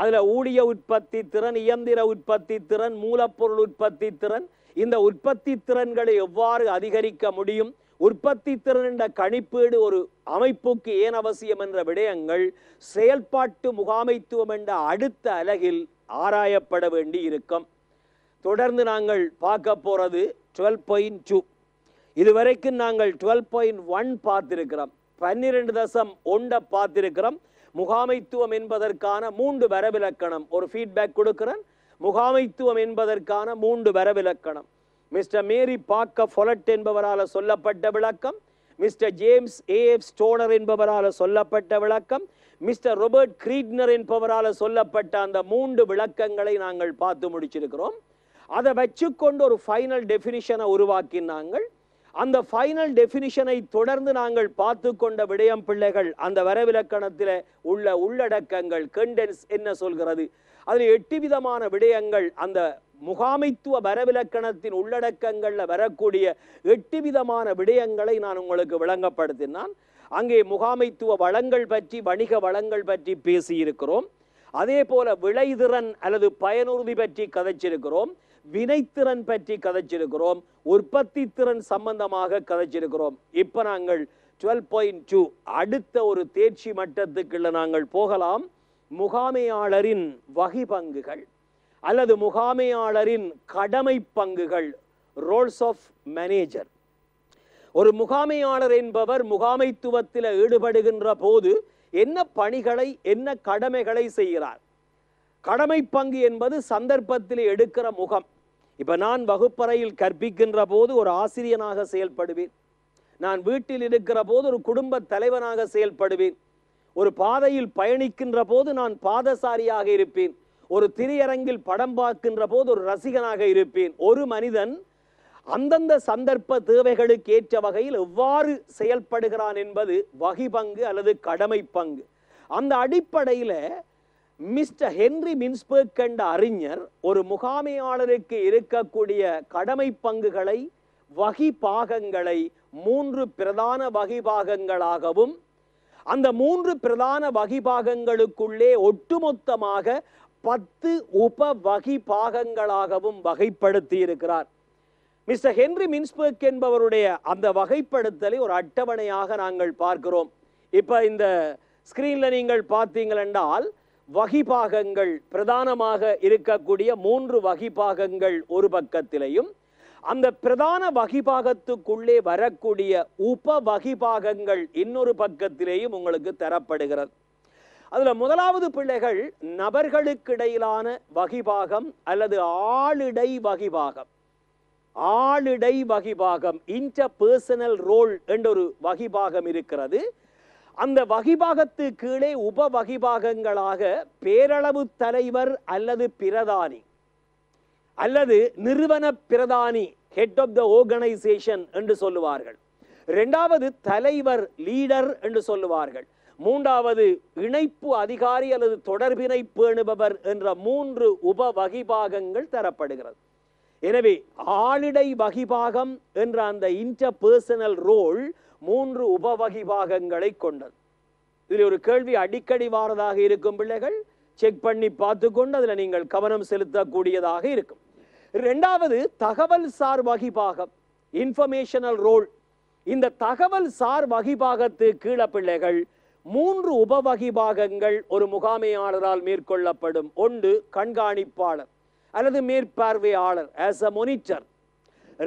அதில் ஊழிய உற்பத்தி திறன் இயந்திர உற்பத்தி திறன் மூலப்பொருள் உற்பத்தி திறன் இந்த உற்பத்தி திறன்களை எவ்வாறு அதிகரிக்க முடியும் உற்பத்தி திறன் என்ற கணிப்பீடு ஒரு அமைப்புக்கு ஏன் அவசியம் என்ற விடயங்கள் செயல்பாட்டு முகாமைத்துவம் என்ற அடுத்த அலகில் ஆராயப்பட வேண்டி இருக்கும் தொடர்ந்து நாங்கள் பார்க்க போகிறது டுவெல் பாயிண்ட் டூ இதுவரைக்கும் நாங்கள் டுவெல் பாயிண்ட் ஒன் பார்த்திருக்கிறோம் பன்னிரெண்டு தசம் ஒன்றை பார்த்திருக்கிறோம் முகாமைத்துவம் என்பதற்கான மூன்று வரவிலக்கணம் ஒரு ஃபீட்பேக் கொடுக்கிறேன் முகாமைத்துவம் என்பதற்கான மூன்று வரவிலக்கணம் மிஸ்டர் மேரி பாக்க ஃபொலட் என்பவரால் சொல்லப்பட்ட விளக்கம் மிஸ்டர் ஜேம்ஸ் ஏஎஃப் ஸ்டோனர் என்பவரால் சொல்லப்பட்ட விளக்கம் மிஸ்டர் ரோபர்ட் கிரீட்னர் என்பவரால் சொல்லப்பட்ட அந்த மூன்று விளக்கங்களை நாங்கள் பார்த்து முடிச்சிருக்கிறோம் அதை வச்சுக்கொண்டு ஒரு ஃபைனல் டெஃபினிஷனை உருவாக்கினாங்கள் அந்த ஃபைனல் டெபினிஷனை தொடர்ந்து நாங்கள் பார்த்து கொண்ட விடயம் பிள்ளைகள் அந்த வரவிலக்கணத்தில் உள்ள உள்ளடக்கங்கள் கண்டென்ஸ் என்ன சொல்கிறது அதில் எட்டு விதமான விடயங்கள் அந்த முகாமைத்துவ வரவிலக்கணத்தின் உள்ளடக்கங்களில் வரக்கூடிய எட்டு விதமான விடயங்களை நான் உங்களுக்கு விளங்கப்படுத்தினான் அங்கே முகாமைத்துவ வளங்கள் பற்றி வணிக வளங்கள் பற்றி பேசியிருக்கிறோம் அதே போல விளைதிறன் அல்லது பயனுறுதி பற்றி கதைச்சிருக்கிறோம் வினைத்திறன் பற்றி கதைச்சிருக்கிறோம் உற்பத்தி திறன் சம்பந்தமாக கதைச்சிருக்கிறோம் இப்போ நாங்கள் டுவெல் பாயிண்ட் டூ அடுத்த ஒரு தேர்ச்சி மட்டத்துக்குள்ள நாங்கள் போகலாம் முகாமையாளரின் வகை பங்குகள் அல்லது முகாமையாளரின் கடமை பங்குகள் ரோல்ஸ் ஆஃப் மேனேஜர் ஒரு முகாமையாளர் என்பவர் முகாமைத்துவத்தில் ஈடுபடுகின்ற போது என்ன பணிகளை என்ன கடமைகளை செய்கிறார் கடமை பங்கு என்பது சந்தர்ப்பத்தில் எடுக்கிற முகம் இப்போ நான் வகுப்பறையில் கற்பிக்கின்ற போது ஒரு ஆசிரியனாக செயல்படுவேன் நான் வீட்டில் இருக்கிற போது ஒரு குடும்ப தலைவனாக செயல்படுவேன் ஒரு பாதையில் பயணிக்கின்ற போது நான் பாதசாரியாக இருப்பேன் ஒரு திரையரங்கில் படம் பார்க்கின்ற போது ஒரு ரசிகனாக இருப்பேன் ஒரு மனிதன் அந்தந்த சந்தர்ப்ப தேவைகளுக்கு ஏற்ற வகையில் எவ்வாறு செயல்படுகிறான் என்பது வகி பங்கு அல்லது கடமை பங்கு அந்த அடிப்படையில் மிஸ்டர் ஹென்ரி மின்ஸ்பர்க் கண்ட அறிஞர் ஒரு முகாமையாளருக்கு இருக்கக்கூடிய கடமை பங்குகளை வகி பாகங்களை மூன்று பிரதான வகி பாகங்களாகவும் அந்த மூன்று பிரதான வகி பாகங்களுக்குள்ளே ஒட்டுமொத்தமாக பத்து உப வகி பாகங்களாகவும் வகைப்படுத்தி இருக்கிறார் மிஸ்டர் ஹென்ரி மின்ஸ்பர்க் என்பவருடைய அந்த வகைப்படுத்தலை ஒரு அட்டவணையாக நாங்கள் பார்க்கிறோம் இப்போ இந்த ஸ்கிரீன்ல நீங்கள் பார்த்தீங்களென்றால் வகிபாகங்கள் பிரதானமாக இருக்கக்கூடிய மூன்று வகிபாகங்கள் ஒரு பக்கத்திலையும் அந்த பிரதான வகிபாகத்துக்குள்ளே வரக்கூடிய உப வகிபாகங்கள் இன்னொரு பக்கத்திலேயும் உங்களுக்கு தரப்படுகிறது அதில் முதலாவது பிள்ளைகள் நபர்களுக்கிடையிலான வகிபாகம் அல்லது ஆளிடை வகிபாகம் ஆளிடை வகிபாகம் பர்சனல் ரோல் என்ற ஒரு வகிபாகம் இருக்கிறது அந்த வகிபாகத்து கீழே உப வகிபாகங்களாக பேரளவு தலைவர் அல்லது பிரதானி அல்லது நிறுவன பிரதானி ஹெட் ஆஃப் த ஓர்கனைசேஷன் என்று சொல்லுவார்கள் இரண்டாவது தலைவர் லீடர் என்று சொல்லுவார்கள் மூன்றாவது இணைப்பு அதிகாரி அல்லது தொடர்பினை பேணுபவர் என்ற மூன்று உப வகிபாகங்கள் தரப்படுகிறது எனவே ஆளிடை வகிபாகம் என்ற அந்த இன்டர்பர்சனல் ரோல் மூன்று உபவகை பாகங்களை கொண்டது இதில் ஒரு கேள்வி அடிக்கடி வாரதாக இருக்கும் பிள்ளைகள் செக் பண்ணி பார்த்து கொண்டு அதில் நீங்கள் கவனம் செலுத்தக்கூடியதாக இருக்கும் ரெண்டாவது தகவல் சார் வகிபாகம் இன்ஃபர்மேஷனல் ரோல் இந்த தகவல் சார் வகிபாகத்து கீழ பிள்ளைகள் மூன்று உபவகிபாகங்கள் ஒரு முகாமையாளரால் மேற்கொள்ளப்படும் ஒன்று கண்காணிப்பாளர் அல்லது மேற்பார்வையாளர் ஆஸ் அ மொனிட்டர்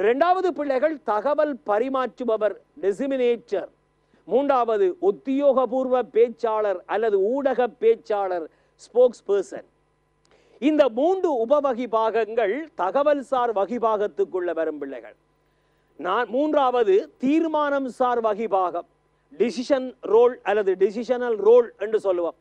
ரெண்டாவது பிள்ளைகள் தகவல் பரிமாற்றுபவர் டெசிமினேச்சர் மூன்றாவது உத்தியோகபூர்வ பேச்சாளர் அல்லது ஊடக பேச்சாளர் ஸ்போக்ஸ் பர்சன் இந்த மூன்று உபவகி பாகங்கள் தகவல் சார் வகிபாகத்துக்குள்ள வரும் பிள்ளைகள் நான் மூன்றாவது தீர்மானம் சார் வகிபாகம் டிசிஷன் ரோல் அல்லது டிசிஷனல் ரோல் என்று சொல்லுவோம்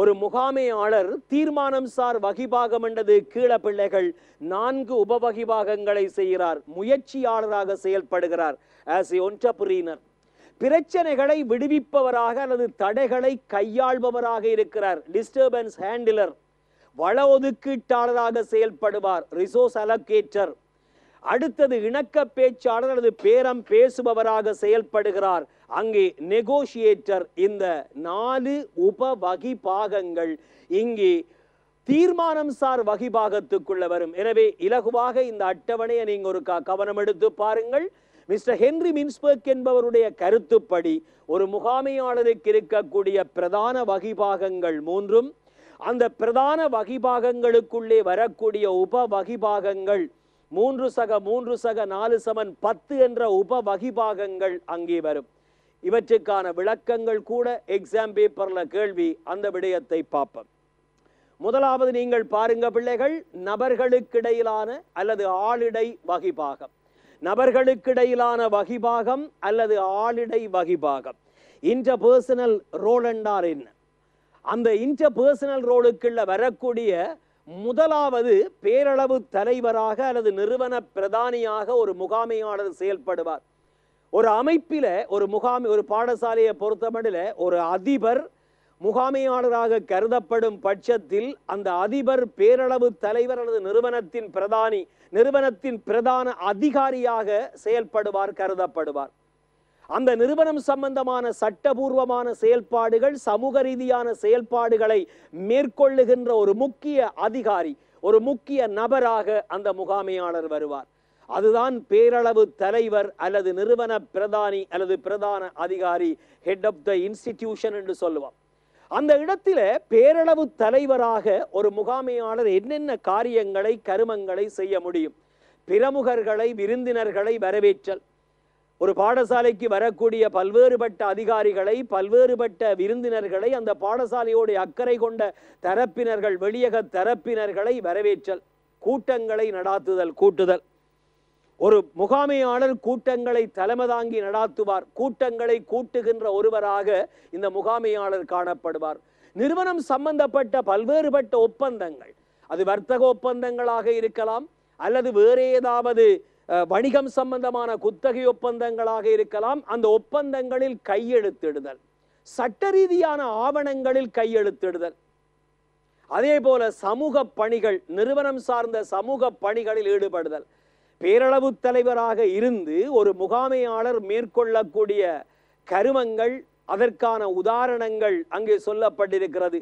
ஒரு முகாமையாளர் தீர்மானம் சார் வகிபாகம் என்றது கீழ பிள்ளைகள் நான்கு உபவகிபாகங்களை செய்கிறார் முயற்சியாளராக செயல்படுகிறார் ஆஸ் ஏ ஒன்றபுரீனர் பிரச்சனைகளை விடுவிப்பவராக அல்லது தடைகளை கையாள்பவராக இருக்கிறார் டிஸ்டர்பன்ஸ் ஹேண்டிலர் வள ஒதுக்கீட்டாளராக செயல்படுவார் ரிசோர்ஸ் அலோகேட்டர் அடுத்தது இணக்க பேச்சாளர் அல்லது பேரம் பேசுபவராக செயல்படுகிறார் அங்கே நெகோஷியேட்டர் இந்த நாலு உப வகி பாகங்கள் இங்கே தீர்மானம் சார் வகிபாகத்துக்குள்ள வரும் எனவே இலகுவாக இந்த அட்டவணையை நீங்கள் ஒரு கவனம் எடுத்து பாருங்கள் மிஸ்டர் ஹென்ரி மின்ஸ்பர்க் என்பவருடைய கருத்துப்படி ஒரு முகாமையாளருக்கு இருக்கக்கூடிய பிரதான வகிபாகங்கள் மூன்றும் அந்த பிரதான வகிபாகங்களுக்குள்ளே வரக்கூடிய உப வகிபாகங்கள் மூன்று சக மூன்று சக நாலு சமன் பத்து என்ற உப வகிபாகங்கள் அங்கே வரும் இவற்றுக்கான விளக்கங்கள் கூட எக்ஸாம் பேப்பர்ல கேள்வி அந்த விடயத்தை பார்ப்போம் முதலாவது நீங்கள் பாருங்க பிள்ளைகள் நபர்களுக்கிடையிலான அல்லது ஆளிடை வகிபாகம் நபர்களுக்கிடையிலான வகிபாகம் அல்லது ஆளிடை வகிபாகம் பர்சனல் ரோல் என்றால் என்ன அந்த பர்சனல் ரோலுக்குள்ள வரக்கூடிய முதலாவது பேரளவு தலைவராக அல்லது நிறுவன பிரதானியாக ஒரு முகாமையாளர் செயல்படுவார் ஒரு அமைப்பில் ஒரு முகாமி ஒரு பாடசாலையை பொறுத்தமட்டில் ஒரு அதிபர் முகாமையாளராக கருதப்படும் பட்சத்தில் அந்த அதிபர் பேரளவு தலைவர் அல்லது நிறுவனத்தின் பிரதானி நிறுவனத்தின் பிரதான அதிகாரியாக செயல்படுவார் கருதப்படுவார் அந்த நிறுவனம் சம்பந்தமான சட்டபூர்வமான செயல்பாடுகள் சமூக ரீதியான செயல்பாடுகளை மேற்கொள்ளுகின்ற ஒரு முக்கிய அதிகாரி ஒரு முக்கிய நபராக அந்த முகாமையாளர் வருவார் அதுதான் பேரளவு தலைவர் அல்லது நிறுவன பிரதானி அல்லது பிரதான அதிகாரி ஹெட் ஆஃப் த இன்ஸ்டிடியூஷன் என்று சொல்லுவோம் அந்த இடத்துல பேரளவு தலைவராக ஒரு முகாமையாளர் என்னென்ன காரியங்களை கருமங்களை செய்ய முடியும் பிரமுகர்களை விருந்தினர்களை வரவேற்றல் ஒரு பாடசாலைக்கு வரக்கூடிய பல்வேறுபட்ட அதிகாரிகளை பல்வேறுபட்ட விருந்தினர்களை அந்த பாடசாலையோடைய அக்கறை கொண்ட தரப்பினர்கள் வெளியக தரப்பினர்களை வரவேற்றல் கூட்டங்களை நடாத்துதல் கூட்டுதல் ஒரு முகாமையாளர் கூட்டங்களை தலைமை தாங்கி நடாத்துவார் கூட்டங்களை கூட்டுகின்ற ஒருவராக இந்த முகாமையாளர் காணப்படுவார் நிறுவனம் சம்பந்தப்பட்ட பல்வேறுபட்ட ஒப்பந்தங்கள் அது வர்த்தக ஒப்பந்தங்களாக இருக்கலாம் அல்லது வேறு ஏதாவது வணிகம் சம்பந்தமான குத்தகை ஒப்பந்தங்களாக இருக்கலாம் அந்த ஒப்பந்தங்களில் கையெழுத்திடுதல் சட்ட ரீதியான ஆவணங்களில் கையெழுத்திடுதல் அதே போல சமூக பணிகள் நிறுவனம் சார்ந்த சமூக பணிகளில் ஈடுபடுதல் பேரளவு தலைவராக இருந்து ஒரு முகாமையாளர் மேற்கொள்ளக்கூடிய கருமங்கள் அதற்கான உதாரணங்கள் அங்கே சொல்லப்பட்டிருக்கிறது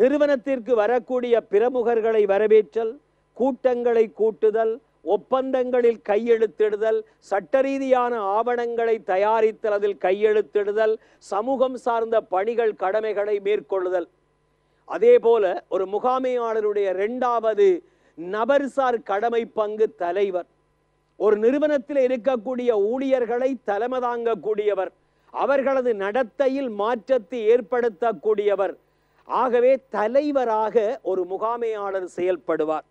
நிறுவனத்திற்கு வரக்கூடிய பிரமுகர்களை வரவேற்றல் கூட்டங்களை கூட்டுதல் ஒப்பந்தங்களில் கையெழுத்திடுதல் சட்டரீதியான ஆவணங்களை தயாரித்தல் அதில் கையெழுத்திடுதல் சமூகம் சார்ந்த பணிகள் கடமைகளை மேற்கொள்ளுதல் அதே போல ஒரு முகாமையாளருடைய ரெண்டாவது நபர்சார் கடமை பங்கு தலைவர் ஒரு நிறுவனத்தில் இருக்கக்கூடிய ஊழியர்களை தலைமை தாங்கக்கூடியவர் அவர்களது நடத்தையில் மாற்றத்தை ஏற்படுத்தக்கூடியவர் ஆகவே தலைவராக ஒரு முகாமையாளர் செயல்படுவார்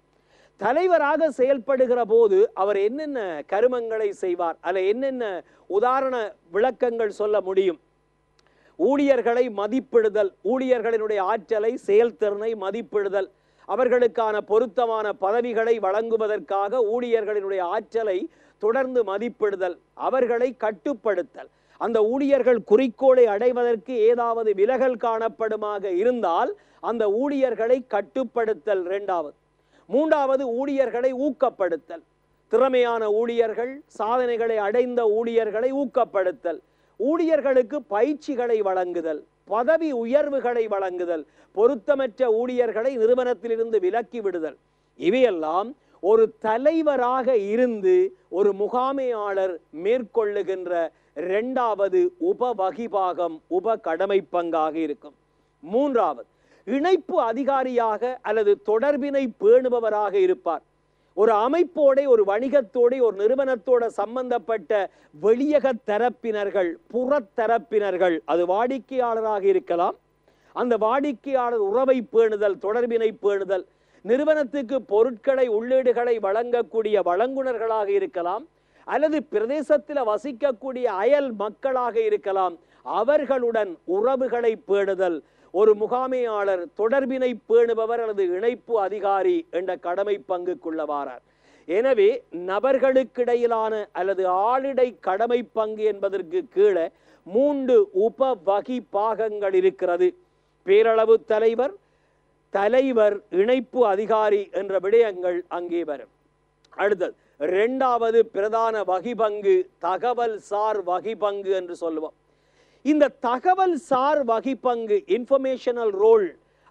தலைவராக செயல்படுகிற போது அவர் என்னென்ன கருமங்களை செய்வார் அதில் என்னென்ன உதாரண விளக்கங்கள் சொல்ல முடியும் ஊழியர்களை மதிப்பிடுதல் ஊழியர்களினுடைய ஆற்றலை செயல்திறனை மதிப்பிடுதல் அவர்களுக்கான பொருத்தமான பதவிகளை வழங்குவதற்காக ஊழியர்களினுடைய ஆற்றலை தொடர்ந்து மதிப்பிடுதல் அவர்களை கட்டுப்படுத்தல் அந்த ஊழியர்கள் குறிக்கோளை அடைவதற்கு ஏதாவது விலகல் காணப்படுமாக இருந்தால் அந்த ஊழியர்களை கட்டுப்படுத்தல் இரண்டாவது மூன்றாவது ஊழியர்களை ஊக்கப்படுத்தல் திறமையான ஊழியர்கள் சாதனைகளை அடைந்த ஊழியர்களை ஊக்கப்படுத்தல் ஊழியர்களுக்கு பயிற்சிகளை வழங்குதல் பதவி உயர்வுகளை வழங்குதல் பொருத்தமற்ற ஊழியர்களை நிறுவனத்திலிருந்து விலக்கி விடுதல் இவையெல்லாம் ஒரு தலைவராக இருந்து ஒரு முகாமையாளர் மேற்கொள்ளுகின்ற இரண்டாவது உப வகிபாகம் உப கடமை பங்காக இருக்கும் மூன்றாவது இணைப்பு அதிகாரியாக அல்லது தொடர்பினை பேணுபவராக இருப்பார் ஒரு அமைப்போட ஒரு வணிகத்தோட ஒரு நிறுவனத்தோட சம்பந்தப்பட்ட வெளியக தரப்பினர்கள் புறத்தரப்பினர்கள் அது வாடிக்கையாளராக இருக்கலாம் அந்த வாடிக்கையாளர் உறவை பேணுதல் தொடர்பினை பேணுதல் நிறுவனத்துக்கு பொருட்களை உள்ளீடுகளை வழங்கக்கூடிய வழங்குனர்களாக இருக்கலாம் அல்லது பிரதேசத்தில் வசிக்கக்கூடிய அயல் மக்களாக இருக்கலாம் அவர்களுடன் உறவுகளை பேணுதல் ஒரு முகாமையாளர் தொடர்பினை பேணுபவர் அல்லது இணைப்பு அதிகாரி என்ற கடமை கொள்ளவாரார் எனவே நபர்களுக்கிடையிலான அல்லது ஆளிடை கடமை பங்கு என்பதற்கு கீழே மூன்று உப வகி பாகங்கள் இருக்கிறது பேரளவு தலைவர் தலைவர் இணைப்பு அதிகாரி என்ற விடயங்கள் அங்கே வரும் அடுத்தது இரண்டாவது பிரதான வகி பங்கு தகவல் சார் வகி பங்கு என்று சொல்லுவோம் இந்த தகவல் சார் வகிப்பங்கு இன்ஃபர்மேஷனல் ரோல்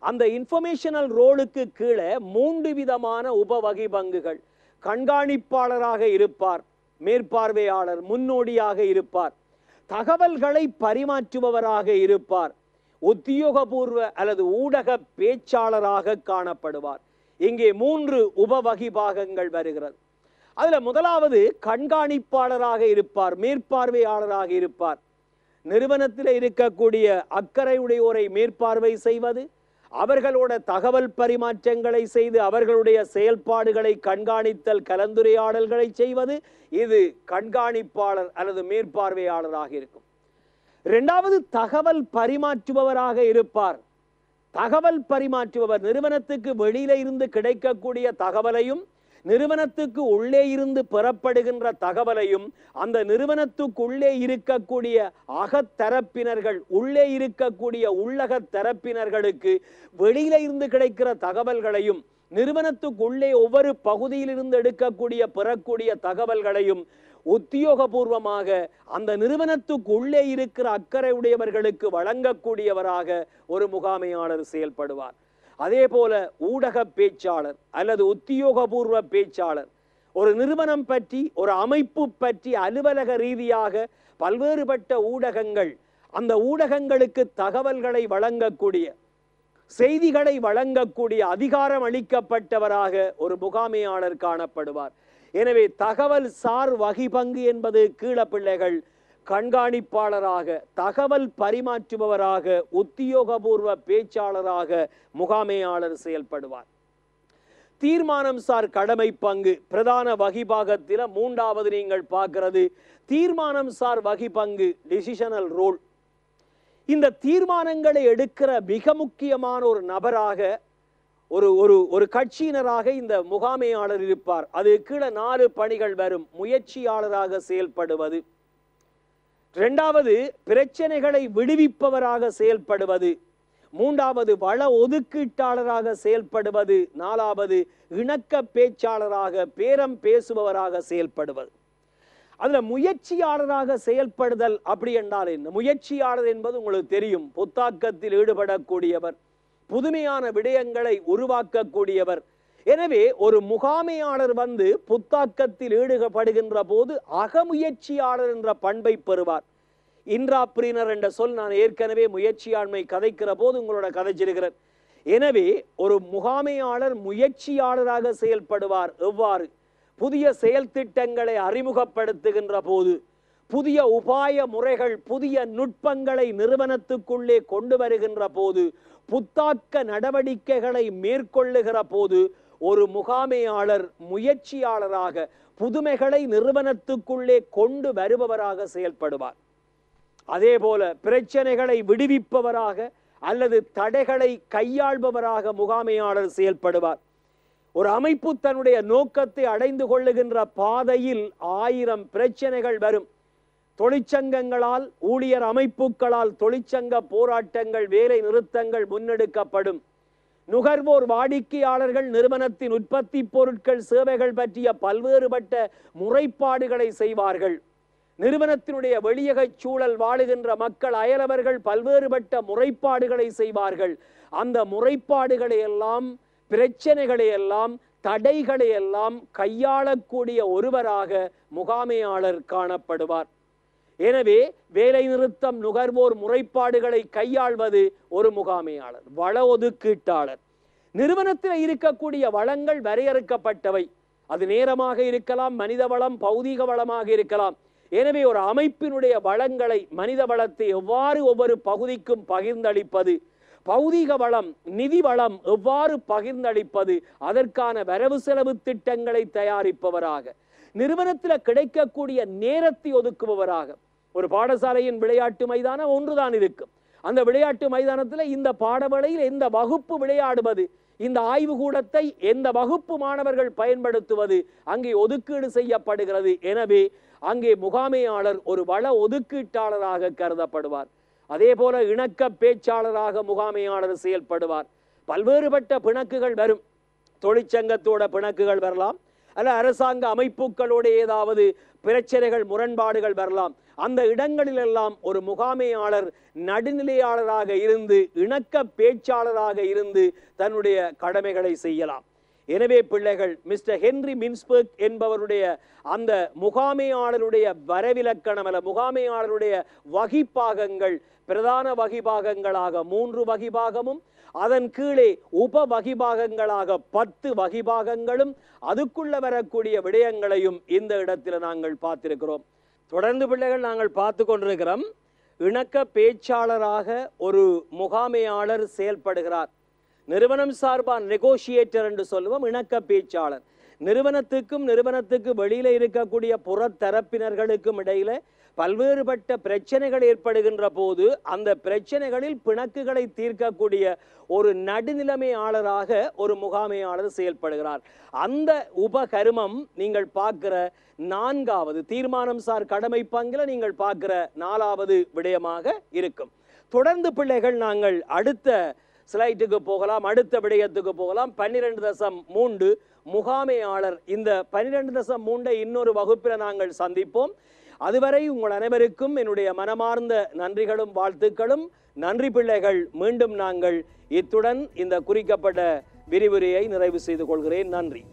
அந்த இன்ஃபர்மேஷனல் ரோலுக்கு கீழே மூன்று விதமான உப பங்குகள் கண்காணிப்பாளராக இருப்பார் மேற்பார்வையாளர் முன்னோடியாக இருப்பார் தகவல்களை பரிமாற்றுபவராக இருப்பார் உத்தியோகபூர்வ அல்லது ஊடக பேச்சாளராக காணப்படுவார் இங்கே மூன்று உபவகி பாகங்கள் வருகிறது அதில் முதலாவது கண்காணிப்பாளராக இருப்பார் மேற்பார்வையாளராக இருப்பார் நிறுவனத்தில் இருக்கக்கூடிய அக்கறை உடையோரை மேற்பார்வை செய்வது அவர்களோட தகவல் பரிமாற்றங்களை செய்து அவர்களுடைய செயல்பாடுகளை கண்காணித்தல் கலந்துரையாடல்களை செய்வது இது கண்காணிப்பாளர் அல்லது மேற்பார்வையாளராக இருக்கும் இரண்டாவது தகவல் பரிமாற்றுபவராக இருப்பார் தகவல் பரிமாற்றுபவர் நிறுவனத்துக்கு வெளியில இருந்து கிடைக்கக்கூடிய தகவலையும் நிறுவனத்துக்கு உள்ளே இருந்து பெறப்படுகின்ற தகவலையும் அந்த நிறுவனத்துக்குள்ளே இருக்கக்கூடிய அகத்தரப்பினர்கள் உள்ளே இருக்கக்கூடிய உள்ளக தரப்பினர்களுக்கு வெளியில இருந்து கிடைக்கிற தகவல்களையும் நிறுவனத்துக்குள்ளே ஒவ்வொரு பகுதியிலிருந்து எடுக்கக்கூடிய பெறக்கூடிய தகவல்களையும் உத்தியோகபூர்வமாக அந்த நிறுவனத்துக்கு உள்ளே இருக்கிற அக்கறை உடையவர்களுக்கு வழங்கக்கூடியவராக ஒரு முகாமையாளர் செயல்படுவார் அதே போல ஊடக பேச்சாளர் அல்லது உத்தியோகபூர்வ பேச்சாளர் ஒரு நிறுவனம் பற்றி ஒரு அமைப்பு பற்றி அலுவலக ரீதியாக பல்வேறுபட்ட ஊடகங்கள் அந்த ஊடகங்களுக்கு தகவல்களை வழங்கக்கூடிய செய்திகளை வழங்கக்கூடிய அதிகாரம் அளிக்கப்பட்டவராக ஒரு முகாமையாளர் காணப்படுவார் எனவே தகவல் சார் வகிபங்கு என்பது கீழ பிள்ளைகள் கண்காணிப்பாளராக தகவல் பரிமாற்றுபவராக உத்தியோகபூர்வ பேச்சாளராக முகாமையாளர் செயல்படுவார் தீர்மானம் சார் கடமை பங்கு பிரதான வகிபாகத்தில் மூன்றாவது நீங்கள் பார்க்கிறது தீர்மானம் சார் வகி பங்கு டிசிஷனல் ரோல் இந்த தீர்மானங்களை எடுக்கிற மிக முக்கியமான ஒரு நபராக ஒரு ஒரு ஒரு கட்சியினராக இந்த முகாமையாளர் இருப்பார் அது கீழே நாலு பணிகள் வரும் முயற்சியாளராக செயல்படுவது இரண்டாவது பிரச்சனைகளை விடுவிப்பவராக செயல்படுவது மூன்றாவது வள ஒதுக்கீட்டாளராக செயல்படுவது நாலாவது இணக்க பேச்சாளராக பேரம் பேசுபவராக செயல்படுவது அதில் முயற்சியாளராக செயல்படுதல் அப்படி என்றால் என்ன முயற்சியாளர் என்பது உங்களுக்கு தெரியும் புத்தாக்கத்தில் ஈடுபடக்கூடியவர் புதுமையான விடயங்களை உருவாக்கக்கூடியவர் எனவே ஒரு முகாமையாளர் வந்து புத்தாக்கத்தில் ஈடுபடுகின்ற போது அகமுயற்சியாளர் என்ற பண்பை பெறுவார் இன்றாப்ரீனர் என்ற சொல் நான் ஏற்கனவே முயற்சியாண்மை கதைக்கிற போது உங்களோட கதைச்சிருக்கிறேன் எனவே ஒரு முகாமையாளர் முயற்சியாளராக செயல்படுவார் எவ்வாறு புதிய செயல் திட்டங்களை அறிமுகப்படுத்துகின்ற போது புதிய உபாய முறைகள் புதிய நுட்பங்களை நிறுவனத்துக்குள்ளே கொண்டு வருகின்ற போது புத்தாக்க நடவடிக்கைகளை மேற்கொள்ளுகிற போது ஒரு முகாமையாளர் முயற்சியாளராக புதுமைகளை நிறுவனத்துக்குள்ளே கொண்டு வருபவராக செயல்படுவார் அதே போல பிரச்சனைகளை விடுவிப்பவராக அல்லது தடைகளை கையாள்பவராக முகாமையாளர் செயல்படுவார் ஒரு அமைப்பு தன்னுடைய நோக்கத்தை அடைந்து கொள்ளுகின்ற பாதையில் ஆயிரம் பிரச்சனைகள் வரும் தொழிற்சங்கங்களால் ஊழியர் அமைப்புகளால் தொழிற்சங்க போராட்டங்கள் வேலை நிறுத்தங்கள் முன்னெடுக்கப்படும் நுகர்வோர் வாடிக்கையாளர்கள் நிறுவனத்தின் உற்பத்தி பொருட்கள் சேவைகள் பற்றிய பல்வேறுபட்ட முறைப்பாடுகளை செய்வார்கள் நிறுவனத்தினுடைய வெளியக சூழல் வாழுகின்ற மக்கள் அயலவர்கள் பல்வேறுபட்ட முறைப்பாடுகளை செய்வார்கள் அந்த முறைப்பாடுகளை எல்லாம் பிரச்சனைகளை எல்லாம் தடைகளை எல்லாம் கையாளக்கூடிய ஒருவராக முகாமையாளர் காணப்படுவார் எனவே வேலை நிறுத்தம் நுகர்வோர் முறைப்பாடுகளை கையாள்வது ஒரு முகாமையாளர் வள ஒதுக்கீட்டாளர் நிறுவனத்தில் இருக்கக்கூடிய வளங்கள் வரையறுக்கப்பட்டவை அது நேரமாக இருக்கலாம் மனித வளம் பௌதீக வளமாக இருக்கலாம் எனவே ஒரு அமைப்பினுடைய வளங்களை மனித வளத்தை எவ்வாறு ஒவ்வொரு பகுதிக்கும் பகிர்ந்தளிப்பது பௌதிக வளம் நிதி வளம் எவ்வாறு பகிர்ந்தளிப்பது அதற்கான வரவு செலவு திட்டங்களை தயாரிப்பவராக நிறுவனத்தில் கிடைக்கக்கூடிய நேரத்தை ஒதுக்குபவராக ஒரு பாடசாலையின் விளையாட்டு மைதானம் ஒன்றுதான் இருக்கும் அந்த விளையாட்டு மைதானத்தில் இந்த பாடவளையில் எந்த வகுப்பு விளையாடுவது இந்த ஆய்வு கூடத்தை எந்த வகுப்பு மாணவர்கள் பயன்படுத்துவது அங்கே ஒதுக்கீடு செய்யப்படுகிறது எனவே அங்கே முகாமையாளர் ஒரு வள ஒதுக்கீட்டாளராக கருதப்படுவார் அதே போல இணக்க பேச்சாளராக முகாமையாளர் செயல்படுவார் பல்வேறுபட்ட பிணக்குகள் வரும் தொழிற்சங்கத்தோட பிணக்குகள் வரலாம் அல்ல அரசாங்க அமைப்புகளோட ஏதாவது பிரச்சனைகள் முரண்பாடுகள் வரலாம் அந்த இடங்களிலெல்லாம் ஒரு முகாமையாளர் நடுநிலையாளராக இருந்து இணக்க பேச்சாளராக இருந்து தன்னுடைய கடமைகளை செய்யலாம் எனவே பிள்ளைகள் மிஸ்டர் ஹென்ரி மின்ஸ்பர்க் என்பவருடைய அந்த முகாமையாளருடைய வரவிலக்கணம் அல்ல முகாமையாளருடைய வகிப்பாகங்கள் பிரதான வகிபாகங்களாக மூன்று வகிபாகமும் அதன் கீழே உப வகிபாகங்களாக பத்து வகிபாகங்களும் அதுக்குள்ள வரக்கூடிய விடயங்களையும் இந்த இடத்தில் நாங்கள் பார்த்திருக்கிறோம் தொடர்ந்து பிள்ளைகள் நாங்கள் பார்த்து கொண்டிருக்கிறோம் இணக்க பேச்சாளராக ஒரு முகாமையாளர் செயல்படுகிறார் நிறுவனம் சார்பா நெகோஷியேட்டர் என்று சொல்லுவோம் இணக்க பேச்சாளர் நிறுவனத்துக்கும் நிறுவனத்துக்கு வெளியில இருக்கக்கூடிய புறத்தரப்பினர்களுக்கும் இடையில பல்வேறுபட்ட பிரச்சனைகள் ஏற்படுகின்ற போது அந்த பிரச்சனைகளில் பிணக்குகளை தீர்க்கக்கூடிய ஒரு நடுநிலைமையாளராக ஒரு முகாமையாளர் செயல்படுகிறார் அந்த உபகருமம் நீங்கள் பார்க்கிற நான்காவது தீர்மானம் சார் கடமை பங்கில் நீங்கள் பார்க்கிற நாலாவது விடயமாக இருக்கும் தொடர்ந்து பிள்ளைகள் நாங்கள் அடுத்த ஸ்லைட்டுக்கு போகலாம் அடுத்த விடயத்துக்கு போகலாம் பன்னிரெண்டு தசம் மூன்று முகாமையாளர் இந்த பன்னிரெண்டு தசம் மூன்றை இன்னொரு வகுப்பில் நாங்கள் சந்திப்போம் அதுவரை உங்கள் அனைவருக்கும் என்னுடைய மனமார்ந்த நன்றிகளும் வாழ்த்துக்களும் நன்றி பிள்ளைகள் மீண்டும் நாங்கள் இத்துடன் இந்த குறிக்கப்பட்ட விரிவுரையை நிறைவு செய்து கொள்கிறேன் நன்றி